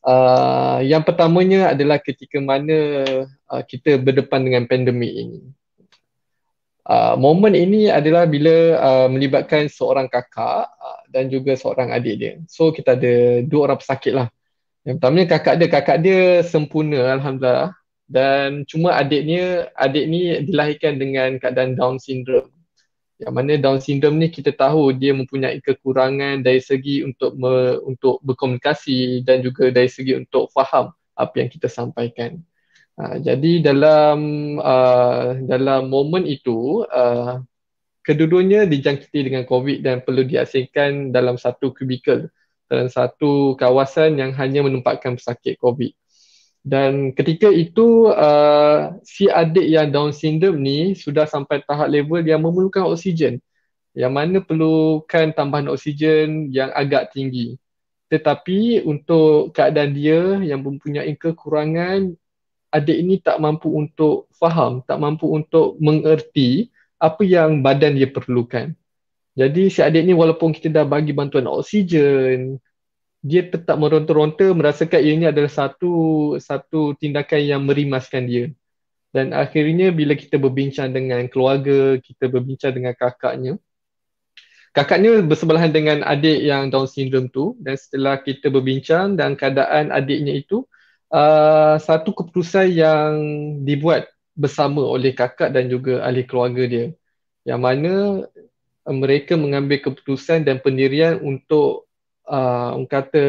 Uh, yang pertamanya adalah ketika mana uh, kita berdepan dengan pandemik ini. Ah, Momen ini adalah bila uh, melibatkan seorang kakak uh, dan juga seorang adik dia. So kita ada dua orang pesakit lah. Yang pertamanya kakak dia, kakak dia sempurna Alhamdulillah. Dan cuma adiknya, adik ni dilahirkan dengan keadaan Down Syndrome. Yang mana Down Syndrome ni kita tahu dia mempunyai kekurangan dari segi untuk me, untuk berkomunikasi dan juga dari segi untuk faham apa yang kita sampaikan. Ha, jadi dalam uh, dalam momen itu uh, kedua dijangkiti dengan COVID dan perlu diasingkan dalam satu kubikel dalam satu kawasan yang hanya menempatkan pesakit COVID. Dan ketika itu uh, si adik yang Down syndrome ni sudah sampai tahap level yang memerlukan oksigen yang mana perlukan tambahan oksigen yang agak tinggi. Tetapi untuk keadaan dia yang mempunyai kekurangan adik ini tak mampu untuk faham, tak mampu untuk mengerti apa yang badan dia perlukan. Jadi si adik ini walaupun kita dah bagi bantuan oksigen, dia tetap meronta-ronta merasakan ianya adalah satu satu tindakan yang merimaskan dia. Dan akhirnya bila kita berbincang dengan keluarga, kita berbincang dengan kakaknya. Kakaknya bersebelahan dengan adik yang down syndrome tu dan setelah kita berbincang dan keadaan adiknya itu, Uh, satu keputusan yang dibuat bersama oleh kakak dan juga ahli keluarga dia yang mana uh, mereka mengambil keputusan dan pendirian untuk uh, kata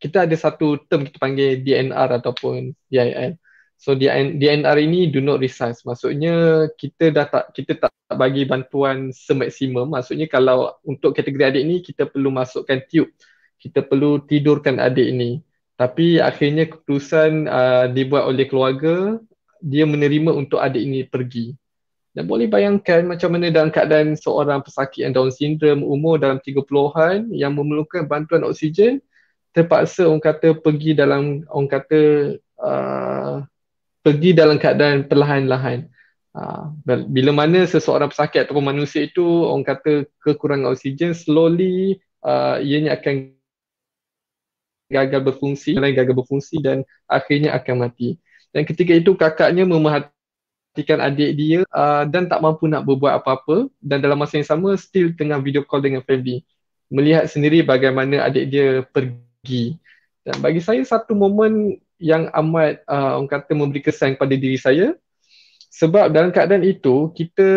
kita ada satu term kita panggil DNR ataupun DIN so DIN, DNR ini do not resize maksudnya kita dah tak kita tak bagi bantuan semaksimum maksudnya kalau untuk kategori adik ni kita perlu masukkan tube kita perlu tidurkan adik ini tapi akhirnya keputusan uh, dibuat oleh keluarga dia menerima untuk adik ini pergi dan boleh bayangkan macam mana dalam keadaan seorang pesakit yang down syndrome umur dalam 30-an yang memerlukan bantuan oksigen terpaksa orang kata pergi dalam orang kata uh, pergi dalam keadaan perlahan-lahan uh, bila mana seseorang pesakit ataupun manusia itu orang kata kekurangan oksigen slowly uh, ianya akan gagal berfungsi, lain gagal berfungsi dan akhirnya akan mati. Dan ketika itu kakaknya memerhatikan adik dia uh, dan tak mampu nak berbuat apa-apa dan dalam masa yang sama still tengah video call dengan family. Melihat sendiri bagaimana adik dia pergi. Dan bagi saya satu momen yang amat uh, orang kata memberi kesan pada diri saya sebab dalam keadaan itu kita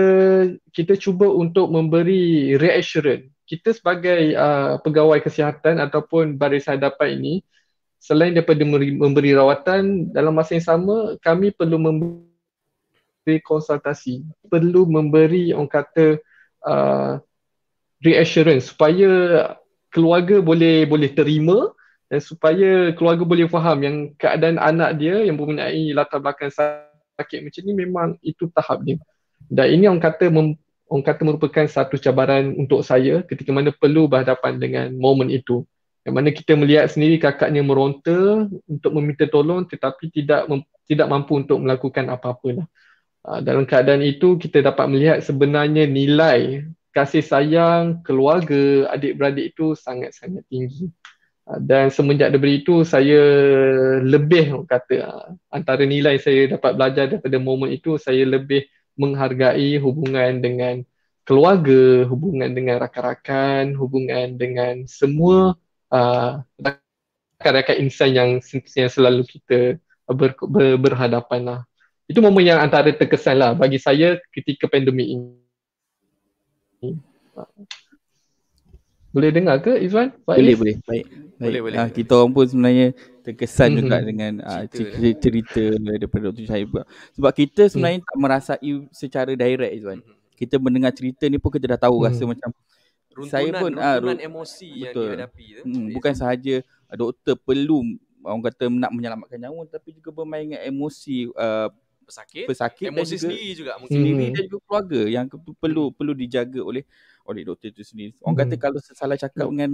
kita cuba untuk memberi reassurance kita sebagai uh, pegawai kesihatan ataupun baris hadapan ini selain daripada memberi, rawatan dalam masa yang sama kami perlu memberi konsultasi perlu memberi orang kata uh, reassurance supaya keluarga boleh boleh terima dan supaya keluarga boleh faham yang keadaan anak dia yang mempunyai latar belakang sakit macam ni memang itu tahap dia dan ini orang kata mem- orang kata merupakan satu cabaran untuk saya ketika mana perlu berhadapan dengan momen itu. Yang mana kita melihat sendiri kakaknya meronta untuk meminta tolong tetapi tidak tidak mampu untuk melakukan apa-apa. Uh, ah, dalam keadaan itu kita dapat melihat sebenarnya nilai kasih sayang keluarga adik-beradik itu sangat-sangat tinggi. Ah, dan semenjak diberi itu saya lebih kata ah, antara nilai saya dapat belajar daripada momen itu saya lebih menghargai hubungan dengan keluarga, hubungan dengan rakan-rakan, hubungan dengan semua uh, rakan-rakan insan yang, yang selalu kita ber, ber, berhadapan lah. Itu momen yang antara terkesan lah bagi saya ketika pandemik ini. Boleh dengar ke Izwan? Boleh, boleh. Baik. Baik. Boleh, boleh. Ah, kita orang pun sebenarnya terkesan mm-hmm. juga dengan ah, cerita, uh, cerita, eh. cerita daripada Dr. Syahib sebab kita mm-hmm. sebenarnya mm. tak merasai secara direct Izwan mm-hmm. kita mendengar cerita ni pun kita dah tahu mm. rasa mm-hmm. macam runtunan, saya pun ah, runtunan uh, emosi betul. yang dihadapi hmm, bukan sahaja uh, doktor perlu orang kata nak menyelamatkan nyawa tapi juga bermain dengan emosi uh, pesakit, pesakit emosi juga, sendiri juga mungkin diri dan juga keluarga yang perlu perlu dijaga oleh oleh doktor tu sendiri orang mm. kata kalau salah cakap mm. dengan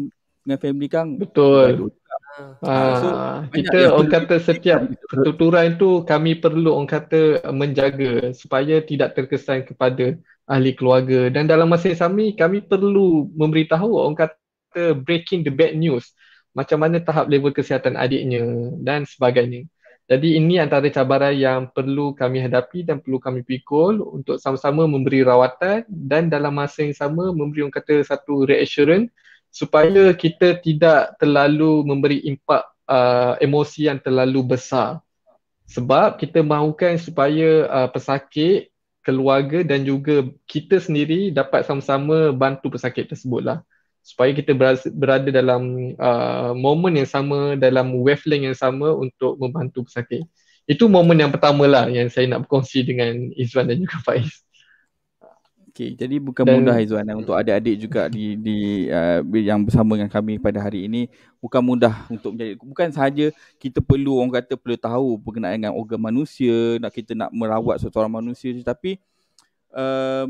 dengan family kang betul Ha, so, kita orang kata setiap pertuturan itu kami perlu orang kata menjaga supaya tidak terkesan kepada ahli keluarga dan dalam masa yang sama kami perlu memberitahu orang kata breaking the bad news macam mana tahap level kesihatan adiknya dan sebagainya. Jadi ini antara cabaran yang perlu kami hadapi dan perlu kami pikul untuk sama-sama memberi rawatan dan dalam masa yang sama memberi orang kata satu reassurance supaya kita tidak terlalu memberi impak uh, emosi yang terlalu besar sebab kita mahukan supaya uh, pesakit keluarga dan juga kita sendiri dapat sama-sama bantu pesakit tersebutlah supaya kita berada dalam uh, momen yang sama dalam wavelength yang sama untuk membantu pesakit itu momen yang pertama lah yang saya nak berkongsi dengan Izwan dan juga Faiz Okey, jadi bukan dan, mudah Izwan eh, untuk adik-adik juga di di uh, yang bersama dengan kami pada hari ini bukan mudah untuk menjadi bukan sahaja kita perlu orang kata perlu tahu berkenaan dengan organ manusia nak kita nak merawat seseorang manusia tetapi uh,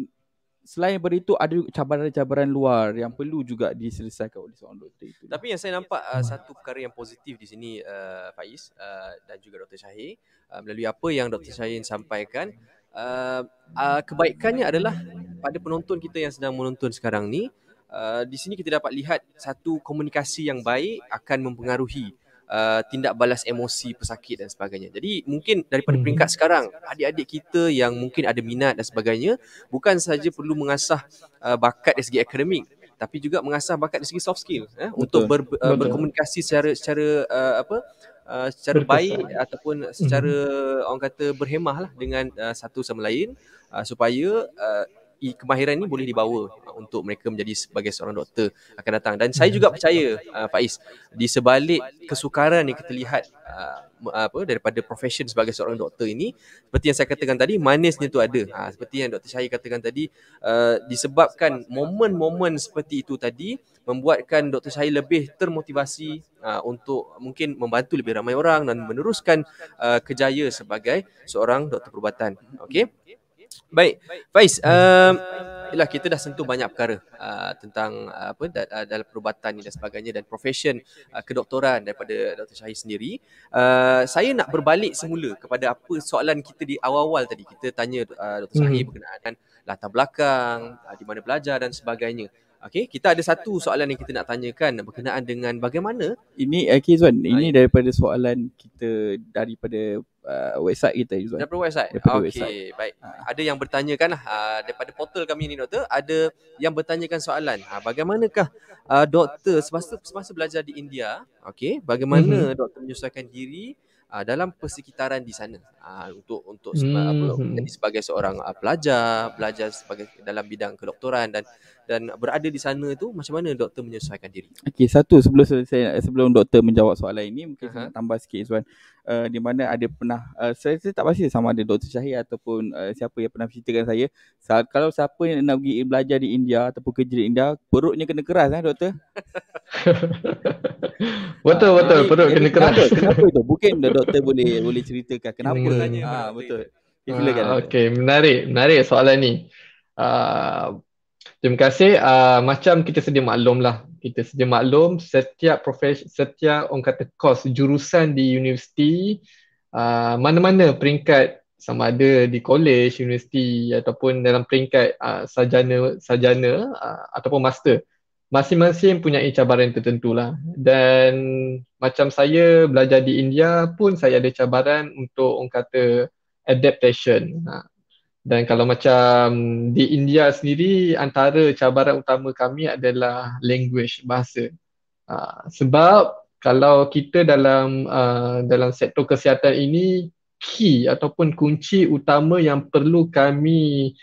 selain daripada itu ada cabaran-cabaran luar yang perlu juga diselesaikan oleh seorang doktor itu. Tapi yang saya nampak uh, satu perkara yang positif di sini uh, Faiz uh, dan juga Dr. Syahir uh, melalui apa yang Dr. Syahir sampaikan uh, uh, kebaikannya adalah pada penonton kita yang sedang menonton sekarang ni uh, di sini kita dapat lihat satu komunikasi yang baik akan mempengaruhi Uh, tindak balas emosi pesakit dan sebagainya. Jadi mungkin daripada peringkat sekarang adik-adik kita yang mungkin ada minat dan sebagainya bukan saja perlu mengasah uh, bakat dari segi akademik tapi juga mengasah bakat dari segi soft skill eh, untuk ber, uh, berkomunikasi secara secara uh, apa uh, secara Berkesan. baik ataupun secara mm-hmm. orang kata berhemah lah dengan uh, satu sama lain uh, supaya uh, kemahiran ini boleh dibawa uh, untuk mereka menjadi sebagai seorang doktor akan datang dan saya hmm. juga percaya uh, Faiz di sebalik kesukaran yang kita lihat uh, apa daripada profession sebagai seorang doktor ini seperti yang saya katakan tadi manisnya itu ada uh, seperti yang Dr. Syahir katakan tadi uh, disebabkan momen-momen seperti itu tadi membuatkan Dr. Syahir lebih termotivasi uh, untuk mungkin membantu lebih ramai orang dan meneruskan uh, kejaya sebagai seorang doktor perubatan okey Baik, Faiz, uh, lah kita dah sentuh banyak perkara uh, tentang uh, apa da- uh, dalam perubatan ini dan sebagainya dan profesion uh, kedoktoran daripada Dr. Syahir sendiri. Uh, saya nak berbalik semula kepada apa soalan kita di awal-awal tadi. Kita tanya uh, Dr. Syahir hmm. berkenaan dengan latar belakang, uh, di mana belajar dan sebagainya. Okay, kita ada satu soalan yang kita nak tanyakan berkenaan dengan bagaimana ini okay, eh, Zuan, Hai. ini daripada soalan kita daripada uh, website kita eh, Zuan. Daripada website. Okey, baik. Ha. Ada yang bertanyakan uh, daripada portal kami ni doktor, ada yang bertanyakan soalan. Uh, bagaimanakah uh, doktor semasa semasa belajar di India? okay, bagaimana mm-hmm. doktor menyesuaikan diri uh, dalam persekitaran di sana? Uh, untuk untuk mm-hmm. sebagai, apa, mhm. sebagai seorang uh, pelajar, belajar sebagai dalam bidang kedoktoran dan dan berada di sana itu macam mana doktor menyesuaikan diri okey satu sebelum selesai sebelum doktor menjawab soalan ini mungkin uh-huh. nak tambah sikit Izwan uh, eh, di mana ada pernah uh, saya, saya tak pasti sama ada doktor Syahir ataupun uh, siapa yang pernah ceritakan saya Sa- kalau siapa yang nak pergi belajar di India ataupun kerja di India perutnya kena keras eh doktor [LAUGHS] betul betul ah, perut kena keras kenapa, kenapa itu mungkin doktor boleh boleh ceritakan kenapa tanya ha, betul ya, Ah, okay, menarik, menarik soalan ni. Uh, Terima kasih. Uh, macam kita sedia maklum lah. Kita sedia maklum setiap profesi, setiap orang kata kos jurusan di universiti, uh, mana-mana peringkat sama ada di college, universiti ataupun dalam peringkat uh, ah, sarjana-sarjana uh, ataupun master masing-masing punya cabaran tertentu lah dan macam saya belajar di India pun saya ada cabaran untuk orang kata adaptation uh, dan kalau macam di India sendiri, antara cabaran utama kami adalah language, bahasa. Uh, sebab kalau kita dalam uh, dalam sektor kesihatan ini, key ataupun kunci utama yang perlu kami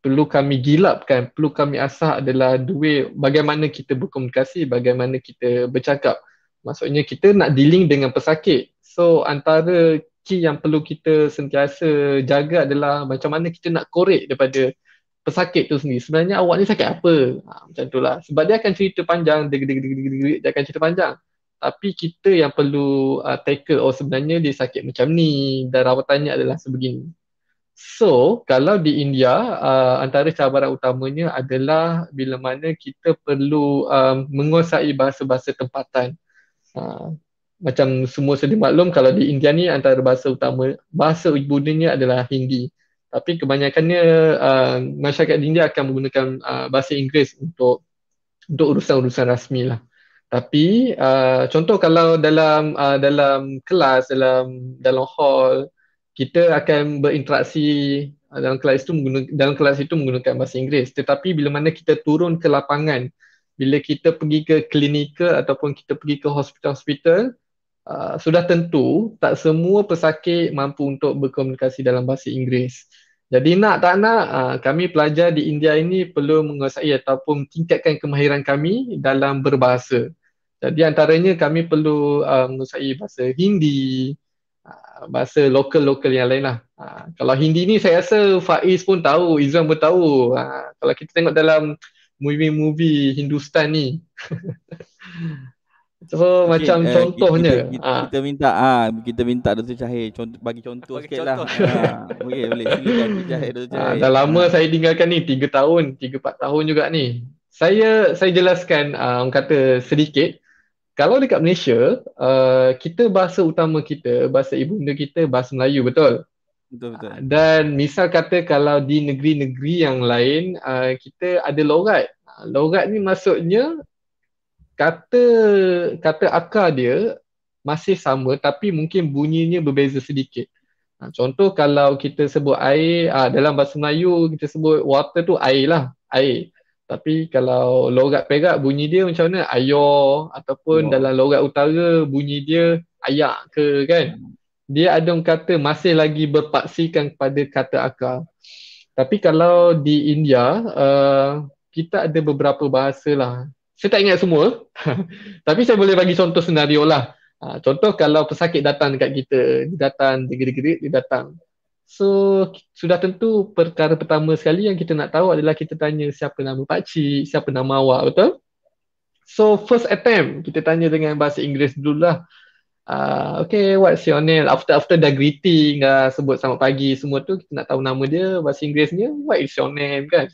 perlu kami gilapkan, perlu kami asah adalah dua bagaimana kita berkomunikasi, bagaimana kita bercakap. Maksudnya kita nak dealing dengan pesakit. So antara key yang perlu kita sentiasa jaga adalah macam mana kita nak korek daripada pesakit tu sendiri. Sebenarnya awak ni sakit apa? Ha, macam tu lah. Sebab dia akan cerita panjang, dia, dia, dia, dia, dia, dia, dia akan cerita panjang. Tapi kita yang perlu uh, tackle, oh sebenarnya dia sakit macam ni dan rawatannya adalah sebegini. So, kalau di India, uh, antara cabaran utamanya adalah bila mana kita perlu um, menguasai bahasa-bahasa tempatan. Uh, macam semua sedia maklum kalau di India ni antara bahasa utama bahasa ibundanya adalah Hindi tapi kebanyakannya uh, masyarakat di India akan menggunakan uh, bahasa Inggeris untuk untuk urusan-urusan rasmi lah tapi uh, contoh kalau dalam uh, dalam kelas dalam dalam hall kita akan berinteraksi uh, dalam kelas itu menggunakan dalam kelas itu menggunakan bahasa Inggeris tetapi bila mana kita turun ke lapangan bila kita pergi ke klinikal ataupun kita pergi ke hospital-hospital uh, sudah tentu tak semua pesakit mampu untuk berkomunikasi dalam bahasa Inggeris. Jadi nak tak nak uh, kami pelajar di India ini perlu menguasai ataupun tingkatkan kemahiran kami dalam berbahasa. Jadi antaranya kami perlu uh, menguasai bahasa Hindi, uh, bahasa lokal-lokal yang lainlah. Uh, kalau Hindi ni saya rasa Faiz pun tahu, Izzuan pun tahu. Uh, kalau kita tengok dalam movie-movie Hindustan ni. [LAUGHS] So okay, macam eh, contohnya kita, kita, ha. kita minta ah kita minta Dr. Cahir contoh, bagi contoh bagi sikitlah. Ha. Ah, Okey boleh silakan Cahir Dr. Cahir. Ha, dah lama ha. saya tinggalkan ni 3 tahun, 3 4 tahun juga ni. Saya saya jelaskan ah uh, kata sedikit kalau dekat Malaysia uh, kita bahasa utama kita bahasa ibu bapa kita bahasa Melayu betul? Betul betul. Dan misal kata kalau di negeri-negeri yang lain uh, kita ada logat. Logat ni maksudnya kata kata akar dia masih sama tapi mungkin bunyinya berbeza sedikit. Ha, contoh kalau kita sebut air ha, dalam bahasa Melayu kita sebut water tu air lah, air. Tapi kalau logat Perak bunyi dia macam mana? Ayor ataupun oh. dalam logat utara bunyi dia ayak ke kan? Dia ada kata masih lagi berpaksikan kepada kata akar. Tapi kalau di India uh, kita ada beberapa bahasa lah saya tak ingat semua [LAUGHS] tapi saya boleh bagi contoh senario lah ha, contoh kalau pesakit datang dekat kita dia datang dia gerik-gerik dia datang so sudah tentu perkara pertama sekali yang kita nak tahu adalah kita tanya siapa nama pakcik siapa nama awak betul so first attempt kita tanya dengan bahasa Inggeris dulu lah uh, okay what's your name after after dah greeting dah sebut selamat pagi semua tu kita nak tahu nama dia bahasa Inggerisnya what is your name kan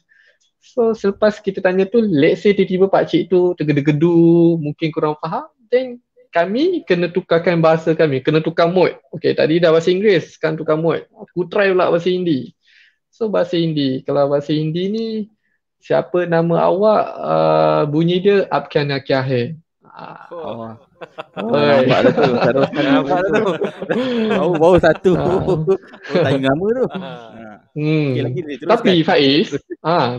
So selepas kita tanya tu let's say tiba-tiba pak cik tu tergedu-gedu, mungkin kurang faham, then kami kena tukarkan bahasa kami, kena tukar mode. Okay, tadi dah bahasa Inggeris, kan tukar mode. Aku try pula bahasa Hindi. So bahasa Hindi, kalau bahasa Hindi ni siapa nama awak uh, bunyi dia Abkhan Akhyahe. Uh, oh. Oh, ah. oh nampak tu. Nampak tu. Bau bau satu. Uh. Oh, tanya nama tu. Uh. Hmm. Okay, lagi, Tapi Faiz, ah, uh,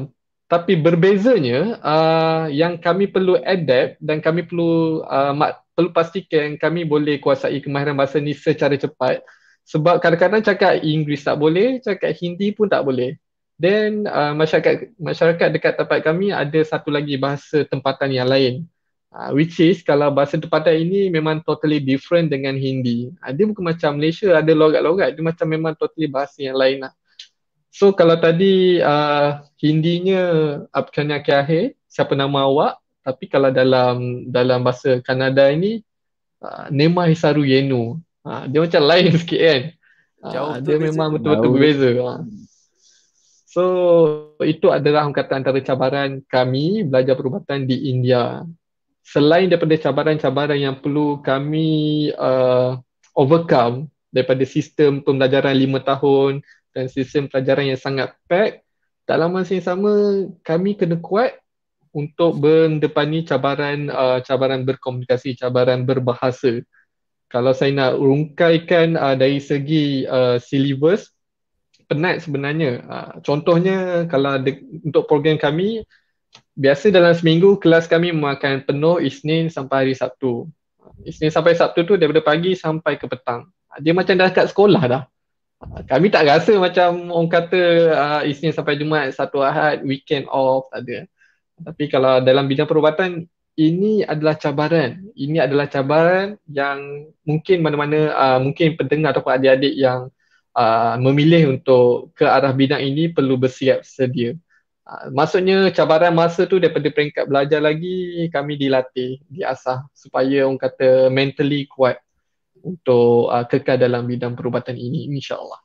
tapi berbezanya uh, yang kami perlu adapt dan kami perlu uh, mak, perlu pastikan kami boleh kuasai kemahiran bahasa ni secara cepat sebab kadang-kadang cakap Inggeris tak boleh, cakap Hindi pun tak boleh. Then uh, masyarakat masyarakat dekat tempat kami ada satu lagi bahasa tempatan yang lain. Uh, which is kalau bahasa tempatan ini memang totally different dengan Hindi. Uh, dia bukan macam Malaysia ada logat-logat, dia macam memang totally bahasa yang lain lah. So kalau tadi uh, Hindinya Apkanya Kiahe, siapa nama awak? Tapi kalau dalam dalam bahasa Kanada ini uh, Nema Hisaru Yenu. Uh, ah, dia macam [LAUGHS] lain sikit kan. uh, dia memang betul-betul berbeza. Uh. So itu adalah kata antara cabaran kami belajar perubatan di India. Selain daripada cabaran-cabaran yang perlu kami uh, overcome daripada sistem pembelajaran lima tahun, dan sistem pelajaran yang sangat pek. dalam masa yang sama kami kena kuat untuk mendepani cabaran uh, cabaran berkomunikasi cabaran berbahasa kalau saya nak rungkaikan uh, dari segi uh, syllabus penat sebenarnya uh, contohnya kalau de- untuk program kami biasa dalam seminggu kelas kami memakan penuh Isnin sampai hari Sabtu Isnin sampai Sabtu tu daripada pagi sampai ke petang dia macam dah dekat sekolah dah Ah, kami tak rasa macam orang kata uh, Isnin sampai Jumaat, satu Ahad, weekend off, tak ada. Tapi kalau dalam bidang perubatan, ini adalah cabaran. Ini adalah cabaran yang mungkin mana-mana, uh, mungkin pendengar ataupun adik-adik yang uh, memilih untuk ke arah bidang ini perlu bersiap sedia. Uh, maksudnya cabaran masa tu daripada peringkat belajar lagi, kami dilatih, diasah supaya orang kata mentally kuat untuk uh, kekal dalam bidang perubatan ini insyaallah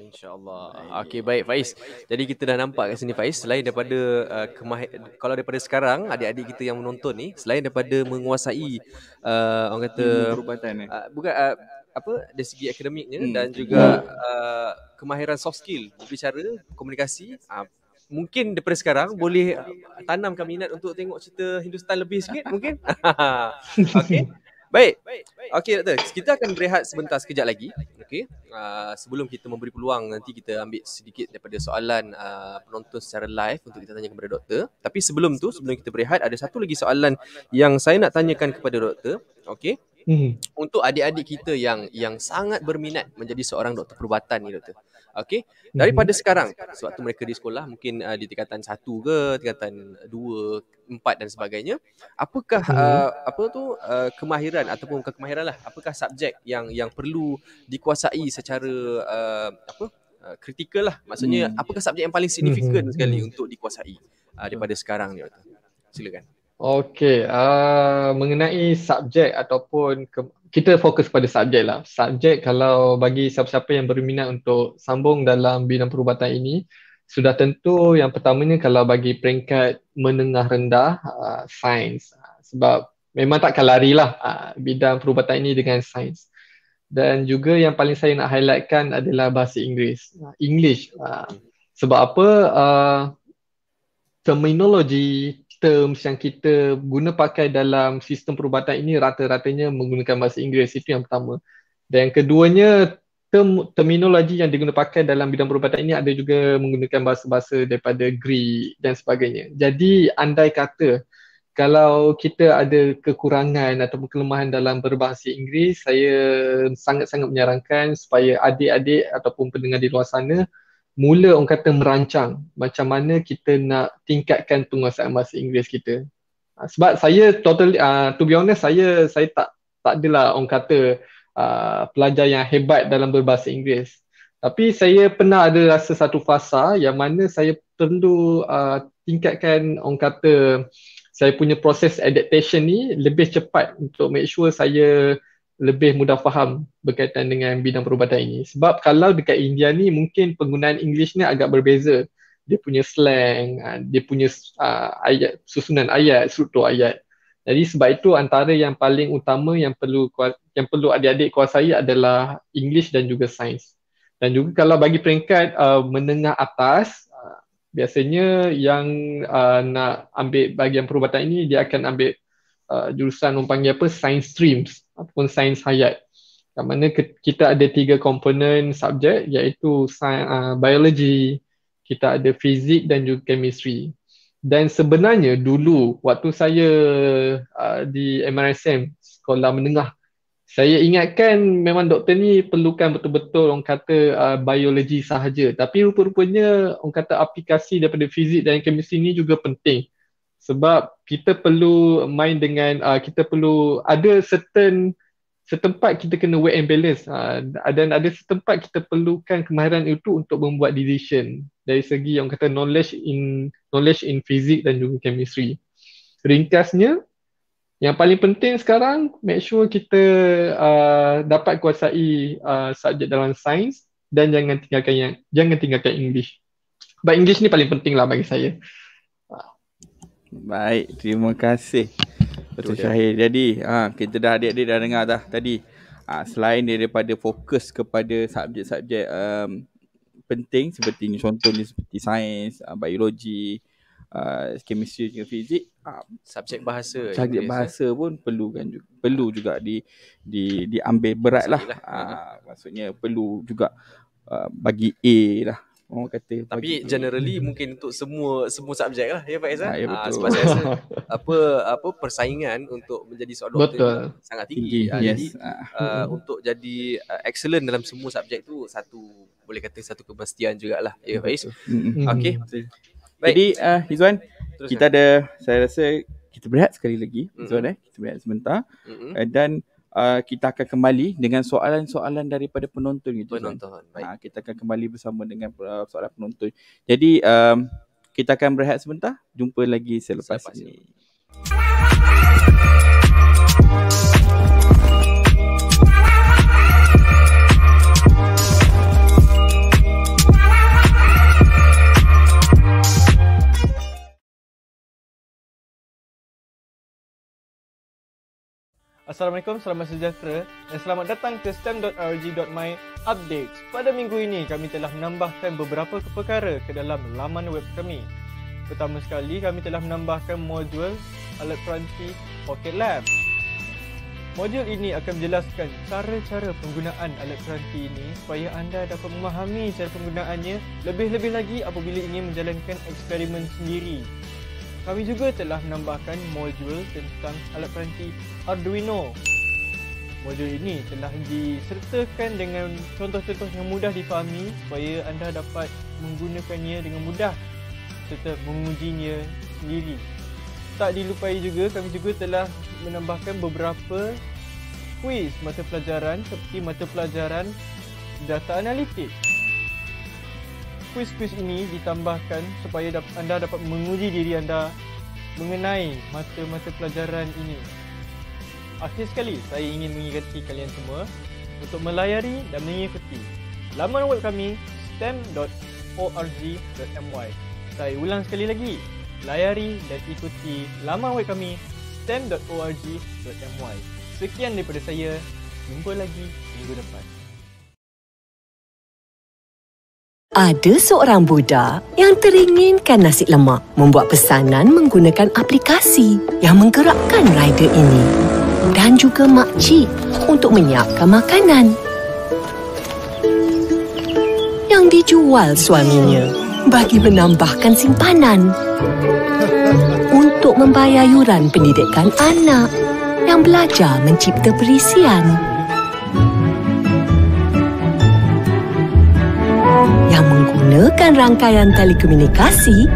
insyaallah okey baik faiz jadi kita dah nampak kat sini faiz selain daripada uh, kalau daripada sekarang adik-adik kita yang menonton ni selain daripada menguasai uh, orang kata perubatan ni uh, bukan uh, apa dari segi akademiknya hmm. dan juga uh, kemahiran soft skill berbicara komunikasi uh, mungkin daripada sekarang boleh uh, tanamkan minat untuk tengok cerita Hindustan lebih sikit mungkin [LAUGHS] okey Baik. Okey doktor, kita akan rehat sebentar sekejap lagi. Okey. Uh, sebelum kita memberi peluang nanti kita ambil sedikit daripada soalan uh, penonton secara live untuk kita tanya kepada doktor. Tapi sebelum tu, sebelum kita berehat ada satu lagi soalan yang saya nak tanyakan kepada doktor. Okey. Hmm. Untuk adik-adik kita yang yang sangat berminat menjadi seorang doktor perubatan ni doktor. Okey. Mhm. Daripada sekarang sebab mereka di sekolah mungkin uh, di tingkatan satu, ke, tingkatan dua, empat dan sebagainya. Apakah mhm. uh, apa tu uh, kemahiran ataupun bukan kemahiran lah apakah subjek yang yang perlu dikuasai secara uh, apa? kritikal uh, lah. Maksudnya hmm. apakah subjek yang paling signifikan hmm. sekali hmm. untuk dikuasai uh, daripada sekarang ni Silakan. Okey, uh, mengenai subjek ataupun ke, kita fokus pada subjek lah. Subjek kalau bagi siapa-siapa yang berminat untuk sambung dalam bidang perubatan ini, sudah tentu yang pertamanya kalau bagi peringkat menengah rendah, uh, sains. Sebab memang takkan lari lah uh, bidang perubatan ini dengan sains. Dan juga yang paling saya nak highlightkan adalah bahasa Inggeris. Uh, English. Uh, sebab apa? Uh, terminologi, terms yang kita guna pakai dalam sistem perubatan ini rata-ratanya menggunakan bahasa Inggeris itu yang pertama. Dan yang keduanya term, terminologi yang diguna pakai dalam bidang perubatan ini ada juga menggunakan bahasa-bahasa daripada Greek dan sebagainya. Jadi andai kata kalau kita ada kekurangan atau kelemahan dalam berbahasa Inggeris, saya sangat-sangat menyarankan supaya adik-adik ataupun pendengar di luar sana mula orang kata merancang macam mana kita nak tingkatkan penguasaan bahasa Inggeris kita. Uh, sebab saya totally uh, to be honest saya saya tak tak adalah orang kata uh, pelajar yang hebat dalam berbahasa Inggeris. Tapi saya pernah ada rasa satu fasa yang mana saya perlu uh, tingkatkan orang kata saya punya proses adaptation ni lebih cepat untuk make sure saya lebih mudah faham berkaitan dengan bidang perubatan ini sebab kalau dekat India ni mungkin penggunaan English ni agak berbeza dia punya slang ah, dia punya uh, ayat susunan ayat struktur ayat jadi sebab itu antara yang paling utama yang perlu yang perlu adik-adik kuasai adalah English dan juga sains dan juga kalau bagi peringkat uh, menengah atas uh, biasanya yang uh, nak ambil bahagian perubatan ini dia akan ambil Uh, jurusan umpamanya apa, science streams ataupun sains hayat. Kat mana kita ada tiga komponen subjek iaitu science, uh, ah, biology, kita ada fizik dan juga chemistry. Dan sebenarnya dulu waktu saya uh, di MRSM sekolah menengah saya ingatkan memang doktor ni perlukan betul-betul orang kata uh, ah, biologi sahaja tapi rupa-rupanya orang kata aplikasi daripada fizik dan chemistry ni juga penting sebab kita perlu main dengan uh, kita perlu ada certain setempat kita kena weight and balance uh, dan ada setempat kita perlukan kemahiran itu untuk membuat decision dari segi yang kata knowledge in knowledge in physics dan juga chemistry ringkasnya yang paling penting sekarang make sure kita uh, dapat kuasai uh, subjek dalam sains dan jangan tinggalkan yang jangan tinggalkan english Bahasa english ni paling penting lah bagi saya Baik, terima kasih Dr. Ya. Syahir. Jadi, ha, kita dah adik-adik dah dengar dah tadi. Ha, selain daripada fokus kepada subjek-subjek um, penting seperti ini, contohnya seperti sains, uh, biologi, uh, chemistry dan fizik, uh, subjek bahasa. Subjek bahasa biasa. pun perlukan juga, perlu juga di di diambil beratlah. Ah uh, ha, maksudnya perlu juga uh, bagi A lah orang kata tapi pagi generally tu. mungkin untuk semua semua subjek lah ya Pak ha, Ha, sebab saya rasa [LAUGHS] apa apa persaingan untuk menjadi seorang doktor sangat tinggi, tinggi. Ha, jadi ha. uh, untuk jadi uh, excellent dalam semua subjek tu satu boleh kata satu kepastian jugalah ya Pak Faiz okey mm-hmm. jadi uh, Hizwan Teruskan. kita ada saya rasa kita berehat sekali lagi Hizwan mm-hmm. eh kita berehat sebentar mm-hmm. uh, dan uh, kita akan kembali dengan soalan-soalan daripada penonton gitu. Penonton. Kan? Baik. Uh, kita akan kembali bersama dengan uh, soalan penonton. Jadi um, kita akan berehat sebentar. Jumpa lagi selepas, selepas ini. Selepas. Assalamualaikum, selamat sejahtera dan selamat datang ke STEM.ORG.my update. Pada minggu ini, kami telah menambahkan beberapa perkara ke dalam laman web kami. Pertama sekali, kami telah menambahkan modul alat peranti Pocket Lab. Modul ini akan menjelaskan cara-cara penggunaan alat peranti ini supaya anda dapat memahami cara penggunaannya lebih-lebih lagi apabila ingin menjalankan eksperimen sendiri kami juga telah menambahkan modul tentang alat peranti Arduino. Modul ini telah disertakan dengan contoh-contoh yang mudah difahami supaya anda dapat menggunakannya dengan mudah serta mengujinya sendiri. Tak dilupai juga, kami juga telah menambahkan beberapa kuis mata pelajaran seperti mata pelajaran data analitik. Kuis-kuis ini ditambahkan supaya anda dapat menguji diri anda mengenai mata-mata pelajaran ini. Akhir sekali, saya ingin mengingati kalian semua untuk melayari dan mengikuti laman web kami stem.org.my. Saya ulang sekali lagi, layari dan ikuti laman web kami stem.org.my. Sekian daripada saya, jumpa lagi minggu depan. Ada seorang budak yang teringinkan nasi lemak membuat pesanan menggunakan aplikasi yang menggerakkan rider ini dan juga makcik untuk menyiapkan makanan yang dijual suaminya bagi menambahkan simpanan untuk membayar yuran pendidikan anak yang belajar mencipta perisian. yang menggunakan rangkaian telekomunikasi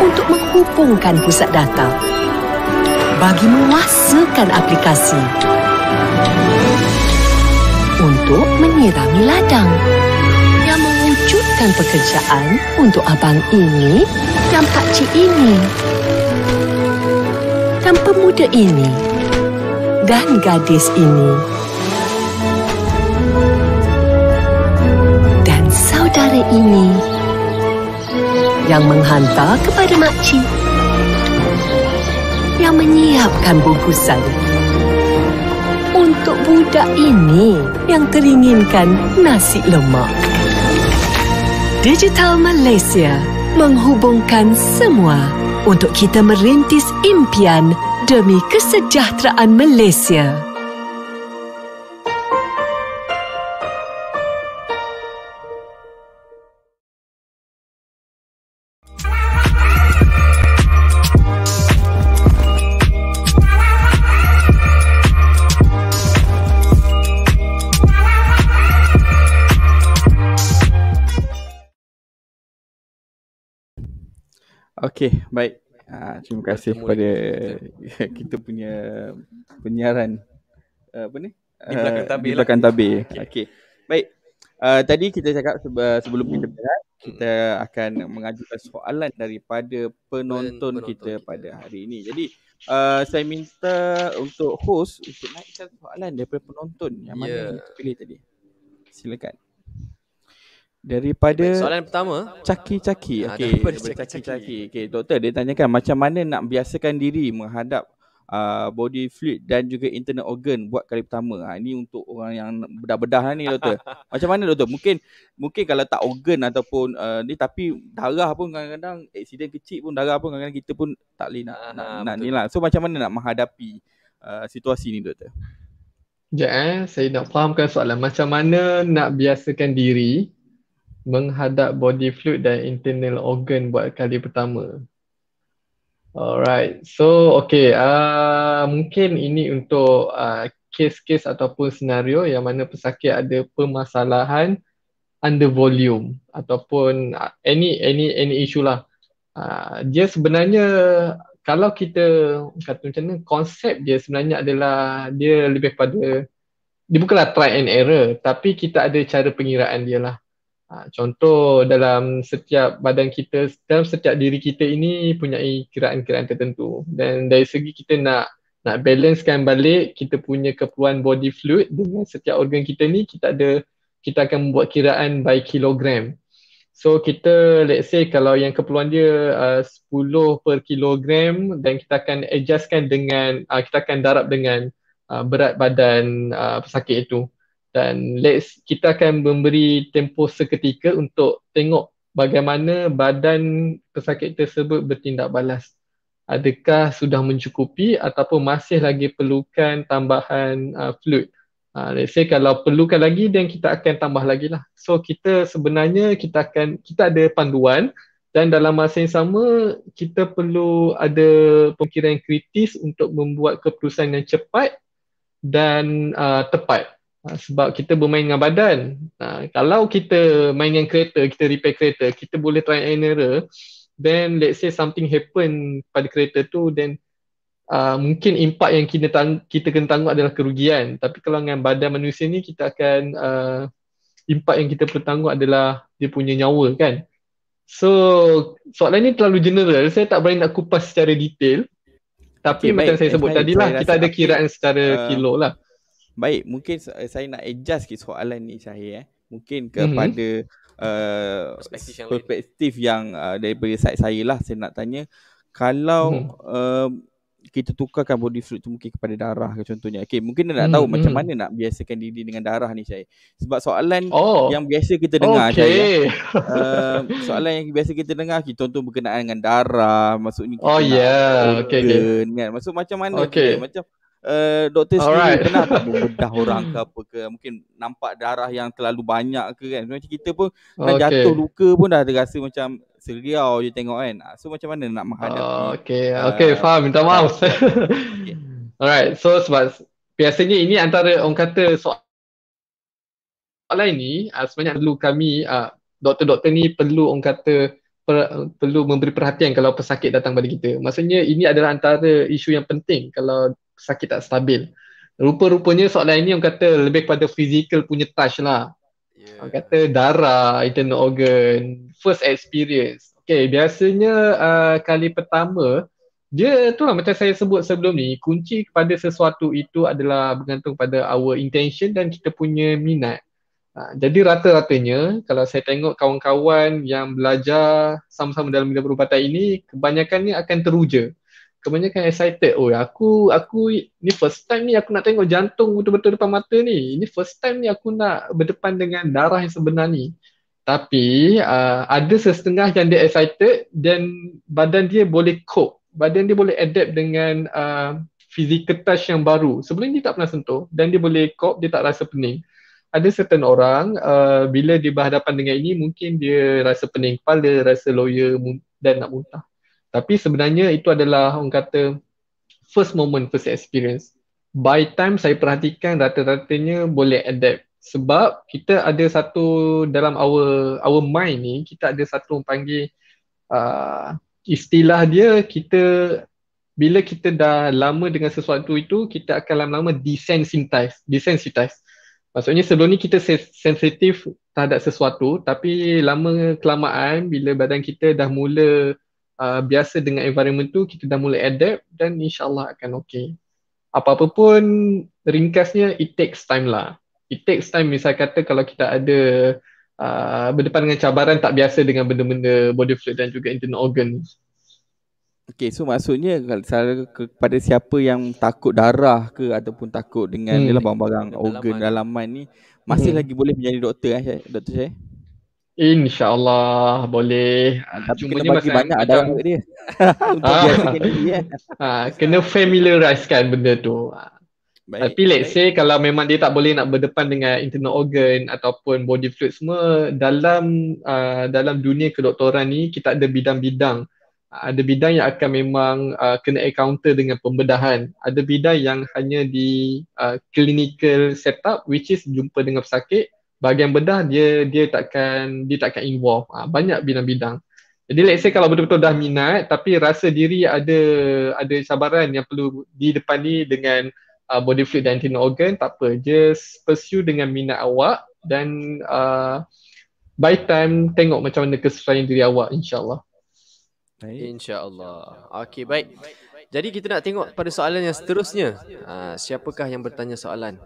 untuk menghubungkan pusat data bagi menguasakan aplikasi untuk menyirami ladang yang mewujudkan pekerjaan untuk abang ini dan pakcik ini dan pemuda ini dan gadis ini dan saudara ini yang menghantar kepada makcik yang menyiapkan bungkusan untuk budak ini yang teringinkan nasi lemak. Digital Malaysia menghubungkan semua untuk kita merintis impian demi kesejahteraan Malaysia. Okey, baik. Ha, terima kasih kepada [LAUGHS] kita punya penyiaran uh, apa ni? Di belakang ah, tabir. Lah. tabir. Ah, okey. Okay. Baik. Uh, tadi kita cakap sebelum kita berat, hmm. kita akan mengajukan soalan daripada penonton, penonton kita, kita pada hari ini. Jadi Uh, saya minta untuk host untuk naikkan soalan daripada penonton yang mana yang terpilih tadi. Silakan daripada okay, soalan pertama caki-caki ha, okey caki-caki okey doktor dia tanyakan macam mana nak biasakan diri menghadap uh, body fluid dan juga internal organ buat kali pertama ha, ini untuk orang yang bedah-bedah lah ni doktor [LAUGHS] macam mana doktor mungkin mungkin kalau tak organ ataupun uh, ni tapi darah pun kadang-kadang accident kecil pun darah pun kadang-kadang kita pun tak boleh nak nak, nak ni lah so macam mana nak menghadapi uh, situasi ni doktor Sekejap eh, saya nak fahamkan soalan macam mana nak biasakan diri menghadap body fluid dan internal organ buat kali pertama. Alright, so okay, uh, mungkin ini untuk uh, case kes ataupun senario yang mana pesakit ada permasalahan under volume ataupun uh, any any any issue lah. Uh, dia sebenarnya kalau kita kata macam mana konsep dia sebenarnya adalah dia lebih pada dia bukanlah try and error tapi kita ada cara pengiraan dia lah. Ha, contoh dalam setiap badan kita, dalam setiap diri kita ini punya kiraan-kiraan tertentu dan dari segi kita nak nak balancekan balik kita punya keperluan body fluid dengan setiap organ kita ni kita ada kita akan membuat kiraan by kilogram. So kita let's say kalau yang keperluan dia uh, 10 per kilogram dan kita akan adjustkan dengan uh, kita akan darab dengan uh, berat badan uh, pesakit itu dan let's kita akan memberi tempoh seketika untuk tengok bagaimana badan pesakit tersebut bertindak balas adakah sudah mencukupi ataupun masih lagi perlukan tambahan uh, fluid uh, let's say kalau perlukan lagi then kita akan tambah lagi lah so kita sebenarnya kita akan kita ada panduan dan dalam masa yang sama kita perlu ada pemikiran kritis untuk membuat keputusan yang cepat dan uh, tepat Ha, sebab kita bermain dengan badan ha, kalau kita main dengan kereta kita repair kereta kita boleh try and error then let's say something happen pada kereta tu then uh, mungkin impak yang kita tang- kita kena tanggung adalah kerugian tapi kalau dengan badan manusia ni kita akan uh, impact yang kita perlu adalah dia punya nyawa kan so soalan ni terlalu general saya tak berani nak kupas secara detail tapi okay, macam baik, saya sebut tadi lah kita ada kiraan secara uh, kilo lah Baik, mungkin eh, saya nak adjust sikit soalan ni Syahir eh. Mungkin mhm. kepada mm-hmm. uh, perspektif yang, yang uh, daripada side saya lah saya nak tanya kalau mm-hmm. uh, kita tukarkan body fluid tu mungkin kepada darah ke contohnya. Okay, mungkin nak tahu hmm, macam mhm. mana nak biasakan diri dengan darah ni saya. Sebab soalan oh. yang biasa kita dengar okay. saya. uh, soalan yang biasa kita dengar kita contoh berkenaan dengan darah, maksud kita Oh yeah. Okay, okay. maksud macam mana? Okay. Kita, macam Eh, doktor sendiri pernah tak [LAUGHS] membedah orang ke apa ke mungkin nampak darah yang terlalu banyak ke kan macam kita pun okay. nak jatuh luka pun dah terasa macam seriau je tengok kan ah, so macam mana nak menghadapi uh, okay, uh, faham minta maaf okay. [LAUGHS] alright so sebab biasanya ini antara orang kata soalan ini uh, sebenarnya perlu kami uh, doktor-doktor ni perlu orang kata Per, perlu memberi perhatian kalau pesakit datang pada kita. Maksudnya ini adalah antara isu yang penting kalau sakit tak stabil. Rupa-rupanya soalan ini orang kata lebih kepada physical punya touch lah. Yeah. Orang kata darah, internal organ, first experience. Okay, biasanya uh, kali pertama, dia tu lah macam saya sebut sebelum ni, kunci kepada sesuatu itu adalah bergantung pada our intention dan kita punya minat. Ha, jadi rata-ratanya kalau saya tengok kawan-kawan yang belajar sama-sama dalam bidang perubatan ini kebanyakannya akan teruja kebanyakan excited oh aku aku ni first time ni aku nak tengok jantung betul-betul depan mata ni ini first time ni aku nak berdepan dengan darah yang sebenar ni tapi uh, ada setengah yang dia excited dan badan dia boleh cope badan dia boleh adapt dengan uh, physical touch yang baru sebelum ni dia tak pernah sentuh dan dia boleh cope dia tak rasa pening ada certain orang uh, bila dia berhadapan dengan ini mungkin dia rasa pening kepala rasa lawyer dan nak muntah tapi sebenarnya itu adalah orang kata first moment, first experience. By time saya perhatikan rata-ratanya boleh adapt. Sebab kita ada satu dalam our our mind ni, kita ada satu orang panggil uh, istilah dia kita bila kita dah lama dengan sesuatu itu, kita akan lama-lama desensitize. desensitize. Maksudnya sebelum ni kita sensitif terhadap sesuatu tapi lama kelamaan bila badan kita dah mula uh, biasa dengan environment tu kita dah mula adapt dan insyaallah akan okay apa-apa pun ringkasnya it takes time lah it takes time misal kata kalau kita ada uh, berdepan dengan cabaran tak biasa dengan benda-benda body fluid dan juga internal organs. Okay, so maksudnya kepada siapa yang takut darah ke ataupun takut dengan hmm. dalam barang-barang organ dalaman, dalaman ni masih hmm. lagi boleh menjadi doktor eh Dr. Syekh? InsyaAllah boleh. Cuma kena masih banyak ada [LAUGHS] untuk ah. dia. Untuk dia ha, kena familiarize kan benda tu. Ah. Baik, Tapi let's say kalau memang dia tak boleh nak berdepan dengan internal organ ataupun body fluid semua dalam uh, dalam dunia kedoktoran ni kita ada bidang-bidang uh, ada bidang yang akan memang uh, kena encounter dengan pembedahan ada bidang yang hanya di uh, clinical setup which is jumpa dengan pesakit bahagian bedah dia dia takkan dia takkan involve ha, banyak bidang-bidang. Jadi let's say kalau betul-betul dah minat tapi rasa diri ada ada cabaran yang perlu di depan ni dengan uh, body fluid dan internal organ tak apa just pursue dengan minat awak dan uh, ah, by time tengok macam mana kesesuaian diri awak insyaallah. Insyaallah. Okay baik. Jadi kita nak tengok pada soalan yang seterusnya. Uh, siapakah yang bertanya soalan?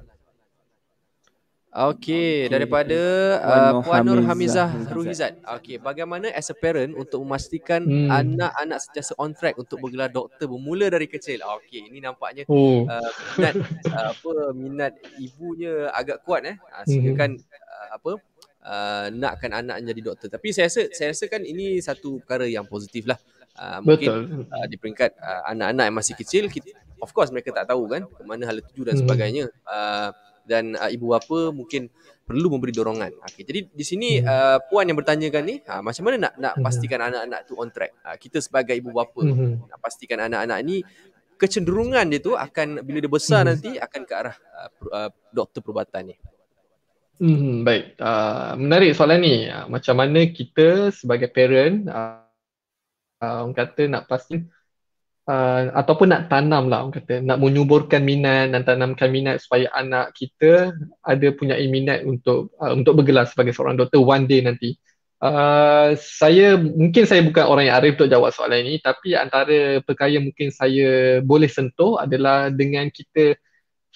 Okay, daripada uh, Puan Nur Hamizah, Hamizah Ruhizat. Okay, bagaimana as a parent untuk memastikan hmm. anak-anak sentiasa on track untuk bergelar doktor bermula dari kecil? Okay, ini nampaknya oh. uh, minat uh, apa minat ibunya agak kuat eh. Uh, sehingga hmm. kan uh, apa uh, nakkan anak jadi doktor. Tapi saya rasa saya rasa kan ini satu perkara yang positif lah. Uh, mungkin Betul. Uh, di peringkat uh, anak-anak yang masih kecil, kita, of course mereka tak tahu kan ke mana hala tuju dan hmm. sebagainya. Uh, dan uh, ibu bapa mungkin perlu memberi dorongan. Okay. Jadi di sini uh, puan yang bertanya kan ni, uh, macam mana nak nak hmm. pastikan anak-anak tu on track? Uh, kita sebagai ibu bapa mm-hmm. nak pastikan anak-anak ni kecenderungan dia tu akan bila dia besar mm-hmm. nanti akan ke arah uh, doktor perubatan ni. Hmm baik. Uh, menarik soalan ni. Uh, macam mana kita sebagai parent uh, uh, orang kata nak pastikan uh, ataupun nak tanam lah orang kata nak menyuburkan minat dan tanamkan minat supaya anak kita ada punya minat untuk uh, untuk bergelar sebagai seorang doktor one day nanti Uh, saya mungkin saya bukan orang yang arif untuk jawab soalan ini tapi antara perkara yang mungkin saya boleh sentuh adalah dengan kita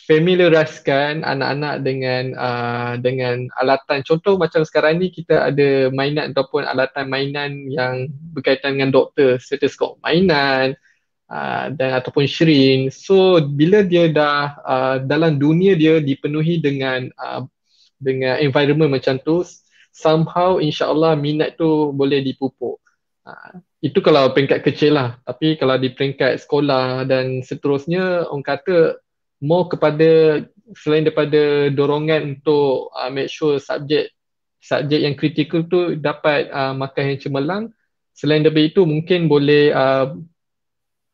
familiariskan anak-anak dengan uh, dengan alatan contoh macam sekarang ni kita ada mainan ataupun alatan mainan yang berkaitan dengan doktor stetoskop mainan Ah, dan ataupun Shirin. So bila dia dah uh, dalam dunia dia dipenuhi dengan uh, dengan environment macam tu, somehow insyaAllah minat tu boleh dipupuk. Uh, itu kalau peringkat kecil lah. Tapi kalau di peringkat sekolah dan seterusnya, orang kata more kepada selain daripada dorongan untuk uh, make sure subjek subjek yang kritikal tu dapat uh, makan yang cemerlang selain daripada itu mungkin boleh uh,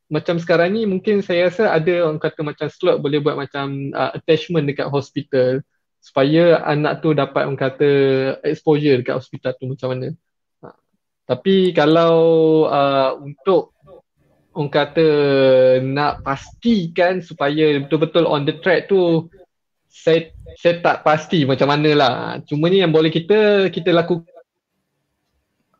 macam sekarang ni mungkin saya rasa ada orang kata macam slot boleh buat macam uh, attachment dekat hospital supaya anak tu dapat orang kata exposure dekat hospital tu macam mana. Ha. Tapi kalau uh, untuk orang kata nak pastikan supaya betul-betul on the track tu saya, saya tak pasti macam mana lah. Cuma ni yang boleh kita kita lakukan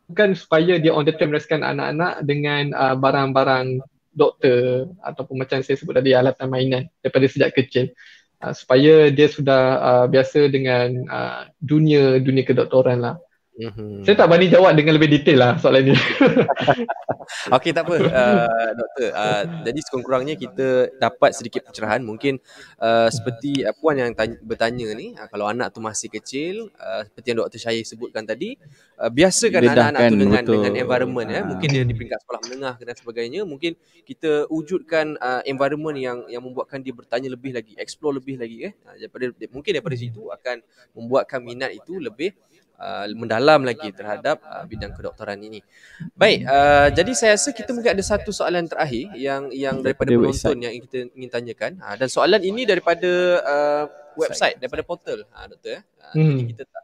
bukan supaya dia on the track merasakan anak-anak dengan uh, barang-barang doktor ataupun macam saya sebut tadi alat mainan daripada sejak kecil uh, supaya dia sudah uh, biasa dengan uh, dunia dunia kedoktoran lah Mm-hmm. Saya tak berani jawab dengan lebih detail lah soalan ni. [LAUGHS] Okey tak apa uh, doktor. Uh, jadi sekurang-kurangnya kita dapat sedikit pencerahan mungkin uh, seperti uh, puan yang tanya, bertanya ni uh, kalau anak tu masih kecil uh, seperti yang doktor Syahir sebutkan tadi uh, biasakan Lidahkan anak-anak tu dengan betul. dengan environment ya. Uh. Eh. Mungkin dia di peringkat sekolah menengah dan sebagainya mungkin kita wujudkan uh, environment yang yang membuatkan dia bertanya lebih lagi, explore lebih lagi eh. Uh, daripada mungkin daripada situ akan membuatkan minat itu lebih Uh, mendalam lagi terhadap uh, bidang kedoktoran ini. Baik, uh, jadi saya rasa kita mungkin ada satu soalan terakhir yang yang daripada penonton yang kita ingin tanyakan. Uh, dan soalan ini daripada uh, website, daripada portal, uh, doktor. Eh. Uh, hmm. Jadi kita tak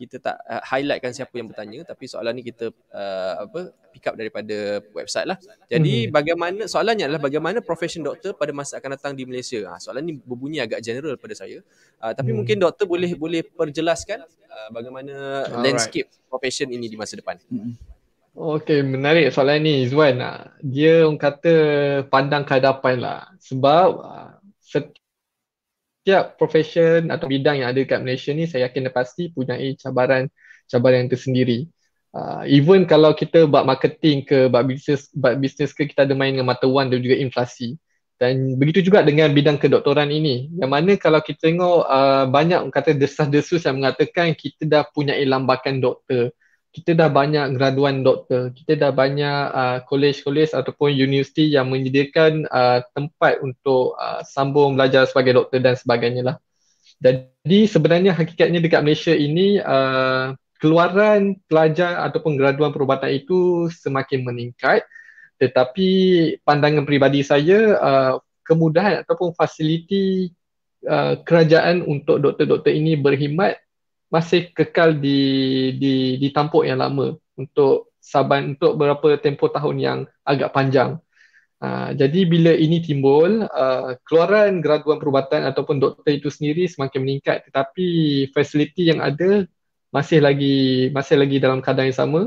kita tak eh, highlightkan siapa yang bertanya tapi soalan ni kita uh, apa pick up daripada website lah. Jadi hmm. bagaimana soalannya adalah bagaimana profession doktor pada masa akan datang di Malaysia. Ha, soalan ni berbunyi agak general pada saya. Uh, tapi hmm. mungkin doktor boleh boleh perjelaskan uh, bagaimana Alright. landscape profession ini di masa depan. Hmm. Okay menarik soalan ni Izwan. Ah, dia orang kata pandang ke lah. Sebab uh, setiap profession atau bidang yang ada kat Malaysia ni saya yakin dan pasti punya cabaran cabaran yang tersendiri. Uh, ah, even kalau kita buat marketing ke buat business buat business ke kita ada main dengan mata wang dan juga inflasi. Dan begitu juga dengan bidang kedoktoran ini. Yang mana kalau kita tengok uh, banyak kata desas-desus yang mengatakan kita dah punya lambakan doktor kita dah banyak graduan doktor, kita dah banyak uh, kolej-kolej uh, ataupun universiti yang menyediakan uh, tempat untuk uh, sambung belajar sebagai doktor dan sebagainya lah. Jadi sebenarnya hakikatnya dekat Malaysia ini uh, keluaran pelajar ataupun graduan perubatan itu semakin meningkat tetapi pandangan peribadi saya uh, kemudahan ataupun fasiliti uh, kerajaan untuk doktor-doktor ini berkhidmat masih kekal di di di tampuk yang lama untuk saban untuk berapa tempoh tahun yang agak panjang. Uh, jadi bila ini timbul, uh, keluaran graduan perubatan ataupun doktor itu sendiri semakin meningkat tetapi fasiliti yang ada masih lagi masih lagi dalam keadaan yang sama.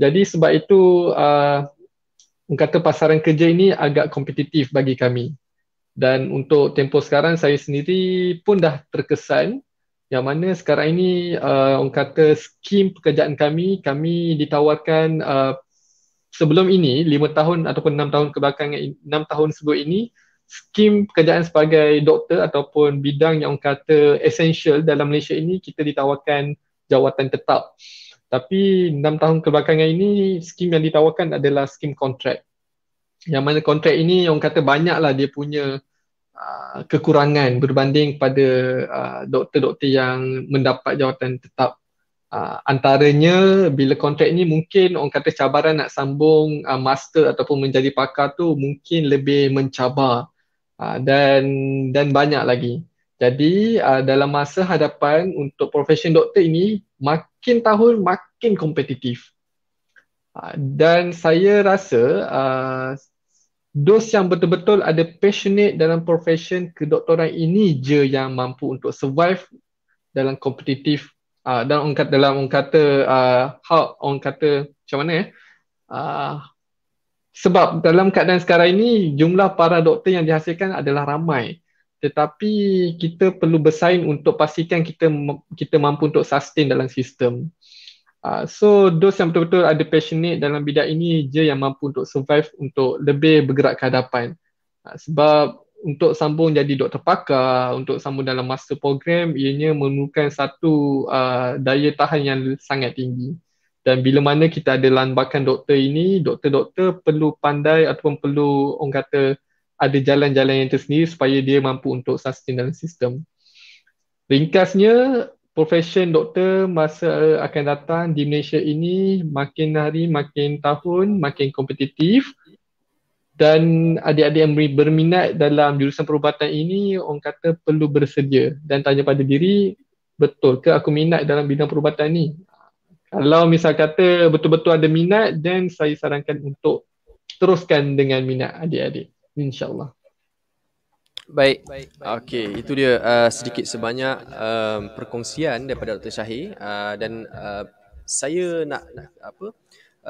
Jadi sebab itu uh, kata pasaran kerja ini agak kompetitif bagi kami. Dan untuk tempoh sekarang saya sendiri pun dah terkesan yang mana sekarang ini uh, orang kata skim pekerjaan kami kami ditawarkan uh, sebelum ini lima tahun ataupun enam tahun kebelakangan enam tahun sebelum ini skim pekerjaan sebagai doktor ataupun bidang yang orang kata essential dalam Malaysia ini kita ditawarkan jawatan tetap tapi enam tahun kebelakangan ini skim yang ditawarkan adalah skim kontrak yang mana kontrak ini orang kata banyaklah dia punya Uh, kekurangan berbanding pada uh, doktor-doktor yang mendapat jawatan tetap uh, antaranya bila kontrak ni mungkin orang kata cabaran nak sambung uh, master ataupun menjadi pakar tu mungkin lebih mencabar uh, dan dan banyak lagi jadi uh, dalam masa hadapan untuk profession doktor ini makin tahun makin kompetitif uh, dan saya rasa uh, Dos yang betul-betul ada passionate dalam profession kedoktoran ini je yang mampu untuk survive dalam kompetitif uh, dalam orang kata dalam orang kata uh, how orang kata macam mana eh uh, sebab dalam keadaan sekarang ini jumlah para doktor yang dihasilkan adalah ramai tetapi kita perlu bersaing untuk pastikan kita kita mampu untuk sustain dalam sistem Uh, so those yang betul-betul ada passionate dalam bidang ini je yang mampu untuk survive untuk lebih bergerak ke hadapan. Uh, sebab untuk sambung jadi doktor pakar, untuk sambung dalam master program ianya memerlukan satu uh, daya tahan yang sangat tinggi. Dan bila mana kita ada lambakan doktor ini, doktor-doktor perlu pandai ataupun perlu orang kata ada jalan-jalan yang tersendiri supaya dia mampu untuk sustain dalam sistem. Ringkasnya, profession doktor masa eh, akan datang di Malaysia ini makin hari makin tahun makin kompetitif dan adik-adik yang berminat dalam jurusan perubatan ini orang kata perlu bersedia dan tanya pada diri betul ke aku minat dalam bidang perubatan ni kalau misal kata betul-betul ada minat then saya sarankan untuk teruskan dengan minat adik-adik insyaallah Baik. Baik. Okey, itu dia uh, sedikit sebanyak um, perkongsian daripada Dr. Syahir uh, dan uh, saya nak, nak apa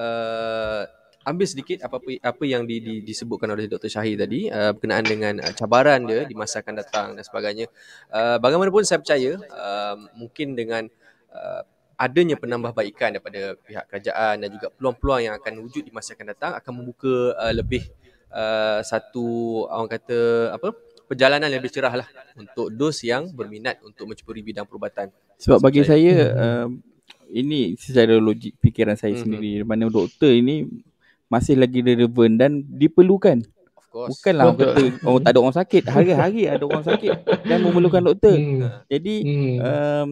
uh, ambil sedikit apa apa yang di, di, disebutkan oleh Dr. Syahir tadi uh, berkenaan dengan uh, cabaran dia di masa akan datang dan sebagainya. Uh, bagaimanapun saya percaya uh, mungkin dengan uh, adanya penambahbaikan daripada pihak kerajaan dan juga peluang-peluang yang akan wujud di masa akan datang akan membuka uh, lebih uh, satu orang kata apa perjalanan lebih cerah lah untuk dos yang berminat untuk mencuburi bidang perubatan. Sebab bagi saya, hmm. uh, ini secara logik fikiran saya hmm. sendiri, mana doktor ini masih lagi relevan dan diperlukan. Of Bukanlah orang kata, oh tak ada orang sakit. Hari-hari ada orang sakit dan memerlukan doktor. Hmm. hmm. Jadi, hmm. Um,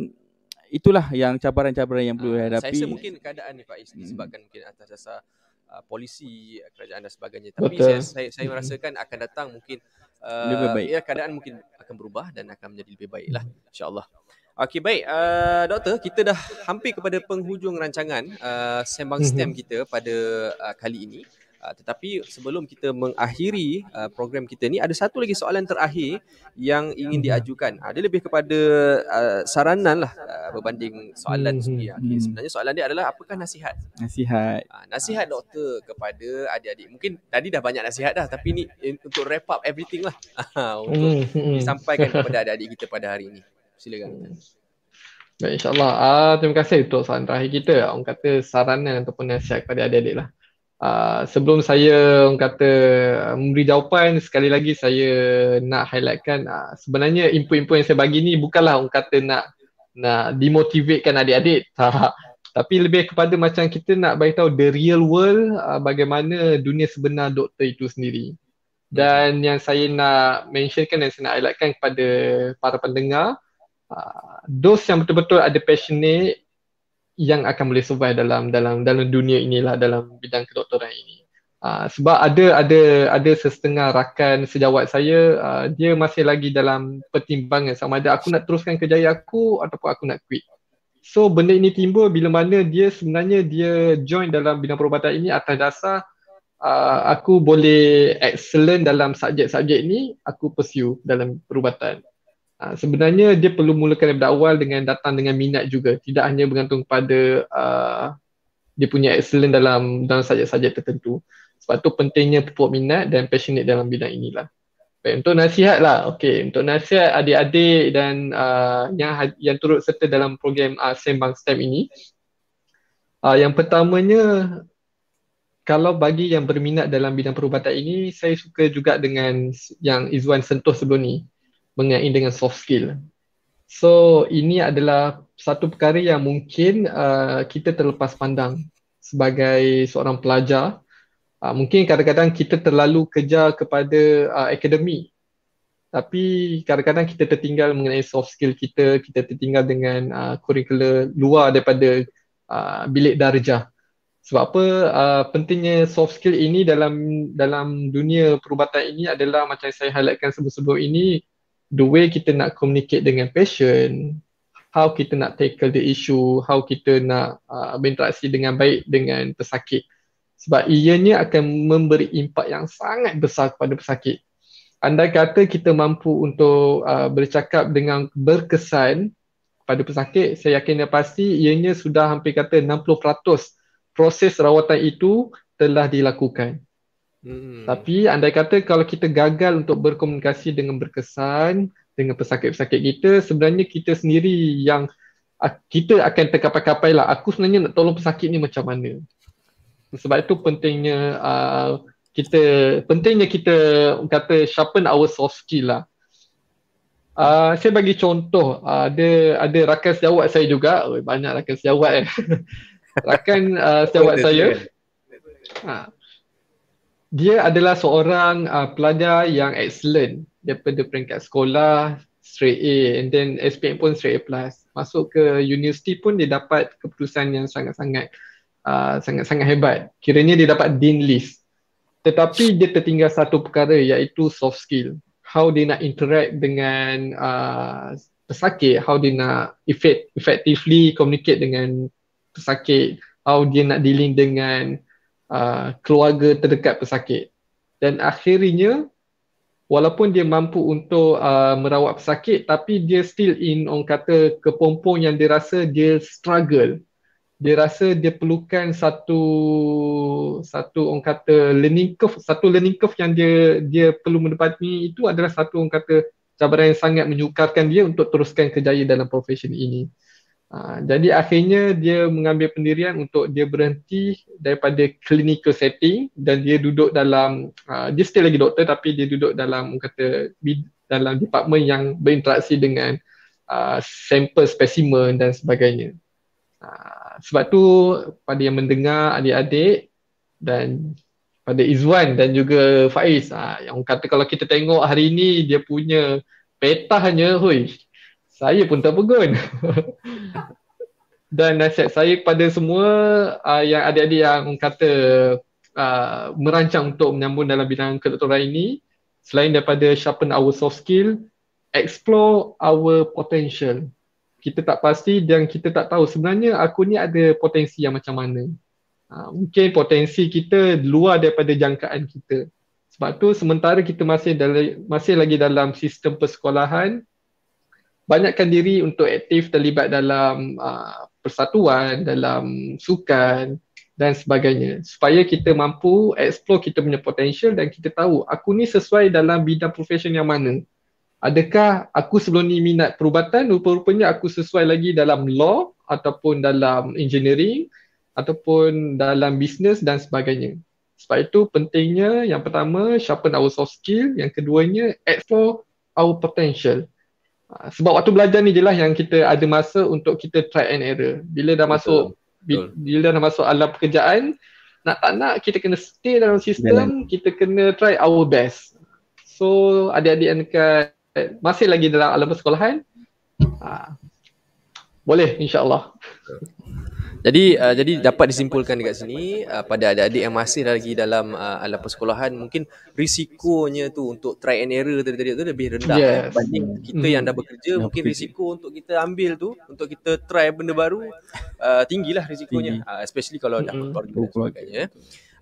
Itulah yang cabaran-cabaran yang perlu ah, dihadapi. Saya rasa mungkin keadaan ni Pak Is disebabkan mungkin atas dasar uh, polisi ah, kerajaan dan sebagainya. Tapi Betul. saya saya, saya hmm. merasakan akan datang mungkin uh, lebih eh, baik. ya keadaan mungkin akan berubah dan akan menjadi lebih baiklah hmm. insyaallah. Okey baik uh, doktor kita dah hampir kepada penghujung rancangan uh, sembang mhm. stem kita pada uh, kali ini. Ah, tetapi sebelum kita mengakhiri uh, program kita ni ada satu lagi soalan terakhir yang ingin diajukan. Uh, dia lebih kepada uh, saranan lah uh, berbanding soalan hmm, sendiri. Okay, hmm, hmm. Sebenarnya soalan dia adalah apakah nasihat? Nasihat. Uh, nasihat uh, doktor kepada adik-adik. Mungkin tadi dah banyak nasihat dah tapi ni eh, untuk wrap up everything lah. [LAUGHS] untuk hmm, hmm. disampaikan hmm. kepada [LAUGHS] adik-adik kita pada hari ini. Silakan. Baik, insyaAllah. Uh, terima kasih untuk soalan terakhir kita. Orang kata saranan ataupun nasihat kepada adik-adik lah. Uh, sebelum saya orang kata memberi jawapan sekali lagi saya nak highlightkan uh, sebenarnya input-input yang saya bagi ni bukanlah orang kata nak nak demotivatekan adik-adik [LAUGHS] tak. tapi lebih kepada macam kita nak bagi tahu the real world uh, bagaimana dunia sebenar doktor itu sendiri dan yang saya nak mentionkan dan saya nak highlightkan kepada para pendengar uh, those yang betul-betul ada passionate yang akan boleh survive dalam dalam dalam dunia inilah dalam bidang kedoktoran ini. Uh, sebab ada ada ada setengah rakan sejawat saya uh, dia masih lagi dalam pertimbangan sama ada aku nak teruskan kerjaya aku ataupun aku nak quit. So benda ini timbul bila mana dia sebenarnya dia join dalam bidang perubatan ini atas dasar uh, aku boleh excellent dalam subjek-subjek ni aku pursue dalam perubatan. Uh, sebenarnya dia perlu mulakan daripada awal dengan datang dengan minat juga. Tidak hanya bergantung pada uh, dia punya excellent dalam dalam sajak-sajak tertentu. Sebab tu pentingnya pupuk minat dan passionate dalam bidang inilah. Baik, untuk nasihat lah. Okay. Untuk nasihat adik-adik dan uh, yang yang turut serta dalam program uh, Sembang STEM ini. Uh, yang pertamanya, kalau bagi yang berminat dalam bidang perubatan ini, saya suka juga dengan yang Izwan sentuh sebelum ni mengenai dengan soft skill. So ini adalah satu perkara yang mungkin uh, kita terlepas pandang sebagai seorang pelajar. Uh, mungkin kadang-kadang kita terlalu kejar kepada uh, akademi. Tapi kadang-kadang kita tertinggal mengenai soft skill kita, kita tertinggal dengan uh, kurikulum luar daripada uh, bilik darjah. Sebab apa uh, pentingnya soft skill ini dalam dalam dunia perubatan ini adalah macam saya highlightkan sebelum-sebelum ini the way kita nak communicate dengan patient how kita nak tackle the issue how kita nak uh, berinteraksi dengan baik dengan pesakit sebab ianya akan memberi impak yang sangat besar kepada pesakit andai kata kita mampu untuk uh, bercakap dengan berkesan kepada pesakit saya yakin dan pasti ianya sudah hampir kata 60% proses rawatan itu telah dilakukan tapi andai kata kalau kita gagal untuk berkomunikasi dengan berkesan dengan pesakit-pesakit kita, sebenarnya kita sendiri yang ah, kita akan terkapai-kapai lah. Aku sebenarnya nak tolong pesakit ni macam mana. Sebab itu pentingnya uh, kita pentingnya kita kata sharpen our soft skill lah. Uh, saya bagi contoh uh, ada ada rakan sejawat saya juga. Oh, banyak rakan sejawat eh. [LAUGHS] rakan uh, sejawat saya. Ha dia adalah seorang uh, pelajar yang excellent daripada peringkat sekolah straight A and then SPM pun straight A plus masuk ke universiti pun dia dapat keputusan yang sangat-sangat uh, sangat-sangat hebat kiranya dia dapat dean list tetapi dia tertinggal satu perkara iaitu soft skill how dia nak interact dengan uh, pesakit how dia nak effect, effectively communicate dengan pesakit how dia nak dealing dengan Uh, keluarga terdekat pesakit. Dan akhirnya, walaupun dia mampu untuk uh, merawat pesakit, tapi dia still in orang kata kepompong yang dia rasa dia struggle. Dia rasa dia perlukan satu satu orang kata learning curve, satu learning curve yang dia dia perlu mendapati itu adalah satu orang kata cabaran yang sangat menyukarkan dia untuk teruskan kejayaan dalam profession ini. Ah, jadi akhirnya dia mengambil pendirian untuk dia berhenti daripada clinical setting dan dia duduk dalam uh, dia still lagi doktor tapi dia duduk dalam kata dalam department yang berinteraksi dengan uh, sampel spesimen dan sebagainya. Uh, sebab tu pada yang mendengar adik-adik dan pada Izwan dan juga Faiz uh, yang kata kalau kita tengok hari ini dia punya petahnya hui saya pun tak terpegun. Dan nasihat saya kepada semua uh, yang adik-adik yang kata uh, merancang untuk menyambung dalam bidang kedoktoran ini, selain daripada sharpen our soft skill, explore our potential. Kita tak pasti dan kita tak tahu sebenarnya aku ni ada potensi yang macam mana. Uh, mungkin potensi kita luar daripada jangkaan kita. Sebab tu sementara kita masih dalam masih lagi dalam sistem persekolahan, banyakkan diri untuk aktif terlibat dalam uh, persatuan dalam sukan dan sebagainya supaya kita mampu explore kita punya potential dan kita tahu aku ni sesuai dalam bidang profession yang mana adakah aku sebelum ni minat perubatan rupa-rupanya aku sesuai lagi dalam law ataupun dalam engineering ataupun dalam business dan sebagainya sebab itu pentingnya yang pertama sharpen our soft skill yang keduanya explore our potential Ah, sebab waktu belajar ni jelah yang kita ada masa untuk kita try and error. Bila dah Betul. masuk Betul. bila dah masuk alam pekerjaan, nak tak nak kita kena stay dalam sistem, yeah. kita kena try our best. So, adik-adik yang dekat masih lagi dalam alam persekolahan, ha, boleh insya-Allah. Jadi uh, jadi dapat disimpulkan dekat sini uh, pada adik-adik yang masih lagi dalam uh, alam persekolahan mungkin risikonya tu untuk try and error tadi-tadi tu lebih rendah eh, yeah. banding hmm. kita yang dah bekerja mm. mungkin risiko untuk kita ambil tu untuk kita try benda baru uh, tinggilah risikonya uh, especially kalau dah hmm. berkeluarga ya.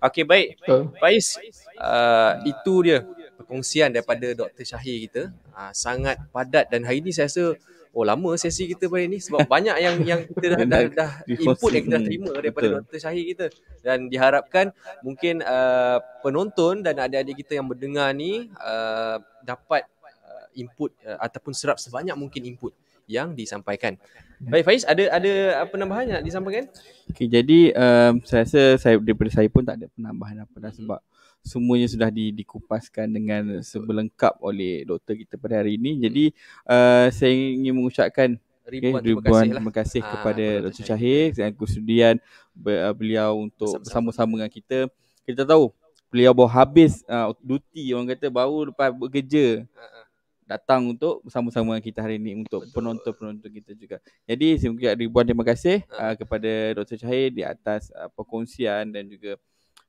Okey baik. Faiz uh. itu dia perkongsian daripada Dr. Syahir kita. Uh, sangat padat dan hari ini saya rasa oh lama sesi kita pada ni sebab [LAUGHS] banyak yang yang kita dah dah, dah input yang kita dah terima daripada Dr. Syahir kita dan diharapkan mungkin uh, penonton dan adik-adik kita yang mendengar ni uh, dapat uh, input uh, ataupun serap sebanyak mungkin input yang disampaikan. Baik Faiz ada ada apa penambahan nak disampaikan? Okey jadi um, saya rasa saya daripada saya pun tak ada penambahan apa dah hmm. sebab hmm semuanya sudah di, dikupaskan dengan sebelengkap oleh doktor kita pada hari ini. Hmm. Jadi uh, saya ingin mengucapkan ribuan, okay, ribuan lah. terima kasih lah. kepada ha, Dr. Syahir dan kesudian uh, beliau untuk bersama-sama dengan kita. Kita tahu beliau baru habis uh, duty orang kata baru lepas bekerja. Datang untuk bersama-sama dengan kita hari ini untuk penonton-penonton kita juga. Jadi saya ribuan terima kasih ha. uh, kepada Dr. Syahir di atas uh, perkongsian dan juga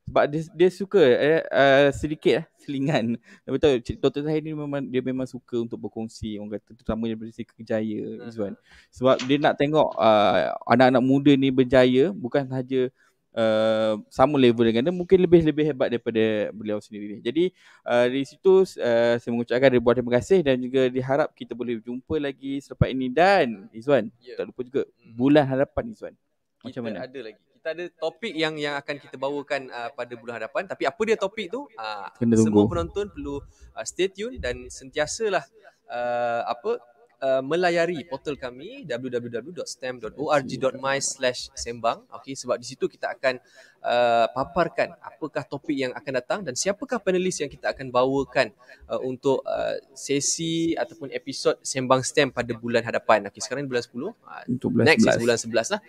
sebab dia dia suka eh uh, sedikit eh selingan. Betul. tahu Cik Dr. Zahir ni memang dia memang suka untuk berkongsi orang kata terutama dia berisi kerjaya. Izwan. Hmm. Uh-huh. Sebab dia nak tengok uh, anak-anak muda ni berjaya bukan sahaja Uh, sama level dengan dia mungkin lebih-lebih hebat daripada beliau sendiri. Jadi uh, ah, di situ uh, saya mengucapkan ribuan terima kasih dan juga diharap kita boleh jumpa lagi selepas ini dan Izwan yeah. tak lupa juga hmm. bulan harapan Izwan. Macam kita mana? Ada lagi kita ada topik yang yang akan kita bawakan uh, pada bulan hadapan tapi apa dia topik tu uh, semua penonton perlu uh, stay tune dan sentiasalah uh, apa Uh, melayari portal kami www.stem.org.my/sembang. Okey sebab di situ kita akan uh, paparkan apakah topik yang akan datang dan siapakah panelis yang kita akan bawakan uh, untuk uh, sesi ataupun episod Sembang Stem pada bulan hadapan. Okey sekarang ini bulan 10. Uh, next 11. bulan 11 lah.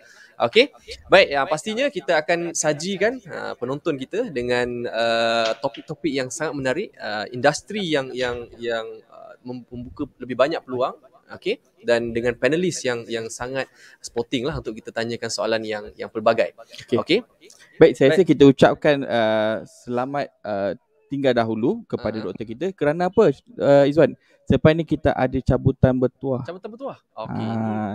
Okey. Baik, ya, pastinya kita akan sajikan uh, penonton kita dengan uh, topik-topik yang sangat menarik, uh, industri yang yang yang uh, membuka lebih banyak peluang okay? dan dengan panelis yang yang sangat sporting lah untuk kita tanyakan soalan yang yang pelbagai. Okay. okay? Baik, saya right. rasa kita ucapkan uh, selamat uh, tinggal dahulu kepada uh-huh. doktor kita. Kerana apa, uh, Izwan? Selepas ini kita ada cabutan bertuah. Cabutan bertuah? Ah. Okay.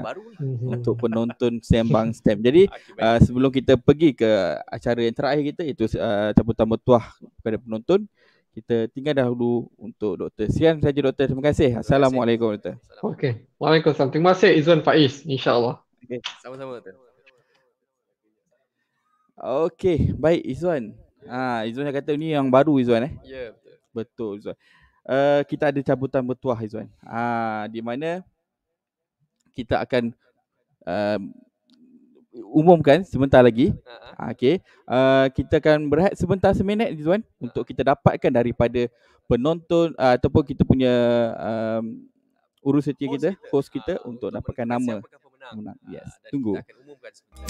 Baru lah. Mhm. Untuk penonton Sembang STEM. Jadi [LAUGHS] okay, uh, sebelum kita pergi ke acara yang terakhir kita, itu uh, cabutan bertuah kepada penonton, kita tinggal dahulu untuk Dr. Sian saja Dr. Terima kasih. Assalamualaikum doktor. Okey. Waalaikumsalam. Terima kasih Izzuan Faiz. InsyaAllah. Okay. Sama-sama doktor. Okey. Baik Izzuan. Ha, yang kata ni yang baru Izzuan eh. Ya yeah, betul. Betul Izzuan. Uh, eh, kita ada cabutan bertuah Izzuan. Ha, di mana kita akan uh, umumkan sebentar lagi. Uh-huh. Ha. Ah, okay. Uh, ah, kita akan berehat sebentar seminit tuan uh-huh. Ha. untuk kita dapatkan daripada penonton uh, ataupun kita punya um, urus setia host kita, kita, host kita uh, untuk, untuk dapatkan nama. Pemenang. Pemenang. Yes. Tunggu. Kita akan umumkan sebentar.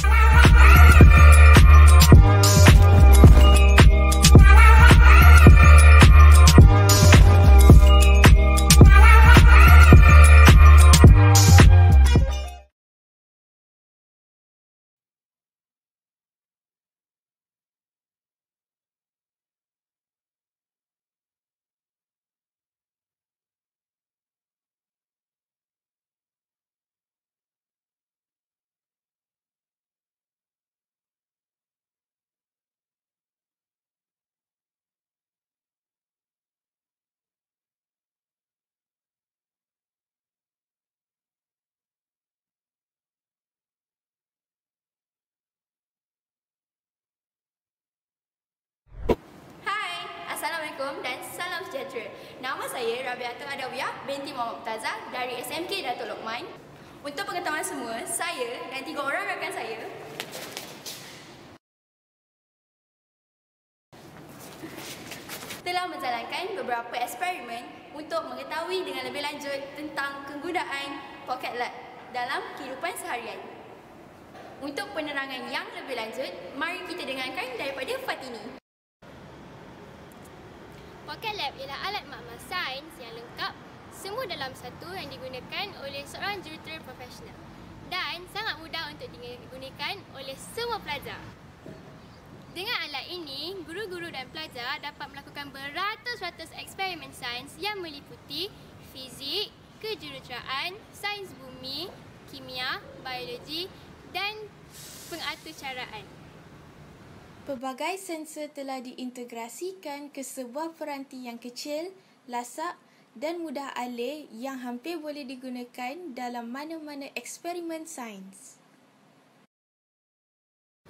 Assalamualaikum dan salam sejahtera. Nama saya Rabiatul Adawiyah binti Muhammad Taza dari SMK Datuk Lokman. Untuk pengetahuan semua, saya dan tiga orang rakan saya telah menjalankan beberapa eksperimen untuk mengetahui dengan lebih lanjut tentang penggunaan pocket lab dalam kehidupan seharian. Untuk penerangan yang lebih lanjut, mari kita dengarkan daripada Fatini. Pocket Lab ialah alat makmal sains yang lengkap semua dalam satu yang digunakan oleh seorang jurutera profesional dan sangat mudah untuk digunakan oleh semua pelajar. Dengan alat ini, guru-guru dan pelajar dapat melakukan beratus-ratus eksperimen sains yang meliputi fizik, kejuruteraan, sains bumi, kimia, biologi dan pengaturcaraan. Pelbagai sensor telah diintegrasikan ke sebuah peranti yang kecil, lasak dan mudah alih yang hampir boleh digunakan dalam mana-mana eksperimen sains.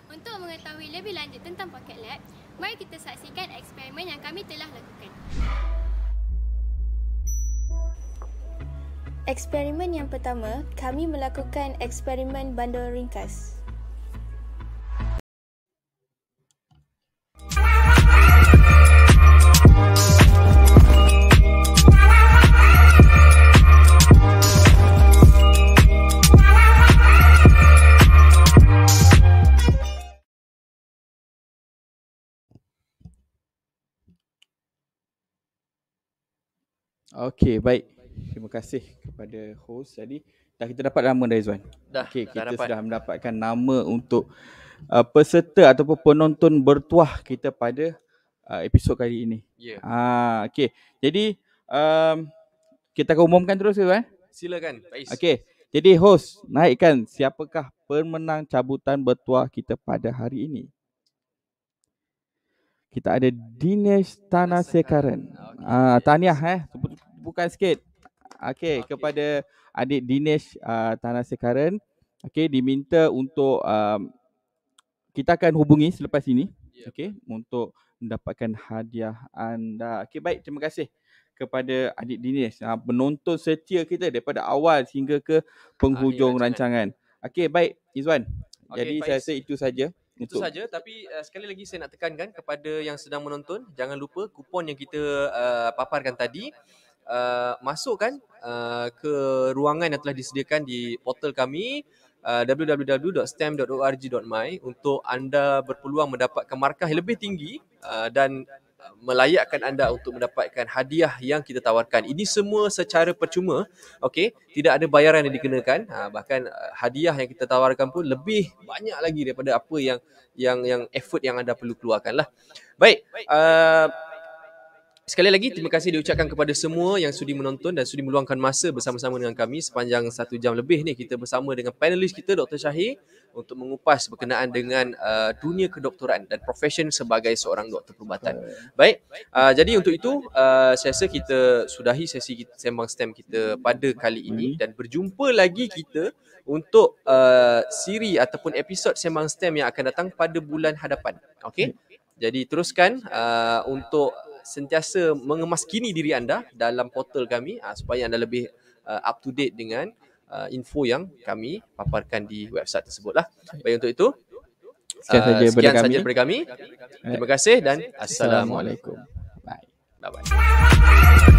Untuk mengetahui lebih lanjut tentang Pocket Lab, mari kita saksikan eksperimen yang kami telah lakukan. Eksperimen yang pertama, kami melakukan eksperimen bandul ringkas. Okey, baik. Terima kasih kepada host Jadi, Dah kita dapat nama dah Izwan. Dah. Okey, kita dah sudah mendapatkan nama untuk uh, peserta ataupun penonton bertuah kita pada uh, episod kali ini. Ya. Yeah. Ha, uh, okey. Jadi, um, kita akan umumkan terus ke, eh? Silakan, Faiz. Okey. Jadi, host, naikkan siapakah pemenang cabutan bertuah kita pada hari ini. Kita ada Dinesh Tanasekaran. Ah, Uh, tahniah eh. Sebut bukan sikit. Okey, okay. kepada adik Dinesh uh, Tanah Sekaran. Okey, diminta untuk um, kita akan hubungi selepas ini. Yeah. Okey, untuk mendapatkan hadiah anda. Okey, baik. Terima kasih kepada adik Dinesh. Uh, penonton setia kita daripada awal sehingga ke penghujung ah, iya, rancangan. Okey, baik. Izwan. Okay, Jadi baik. saya rasa itu saja. Itu untuk... saja tapi uh, sekali lagi saya nak tekankan kepada yang sedang menonton jangan lupa kupon yang kita uh, paparkan tadi uh, masukkan uh, ke ruangan yang telah disediakan di portal kami uh, www.stem.org.my untuk anda berpeluang mendapatkan markah yang lebih tinggi uh, dan melayakkan anda untuk mendapatkan hadiah yang kita tawarkan. Ini semua secara percuma. Okey, tidak ada bayaran yang dikenakan. Ha, bahkan uh, hadiah yang kita tawarkan pun lebih banyak lagi daripada apa yang yang yang effort yang anda perlu keluarkanlah. Baik, uh, Sekali lagi terima kasih diucapkan kepada semua yang sudi menonton dan sudi meluangkan masa bersama-sama dengan kami sepanjang satu jam lebih ni kita bersama dengan panelis kita Dr. Syahir untuk mengupas berkenaan dengan uh, dunia kedoktoran dan profession sebagai seorang doktor perubatan. Baik, uh, jadi untuk itu uh, saya rasa kita sudahi sesi kita, sembang stem kita pada kali ini hmm. dan berjumpa lagi kita untuk uh, siri ataupun episod sembang stem yang akan datang pada bulan hadapan. Okey? Hmm. Jadi teruskan uh, untuk sentiasa mengemaskini diri anda dalam portal kami uh, supaya anda lebih uh, up to date dengan uh, info yang kami paparkan di website tersebutlah. Baik untuk itu sekian sahaja saja daripada kami. Daripada kami. Terima kasih dan assalamualaikum. assalamualaikum. Bye. Bye bye.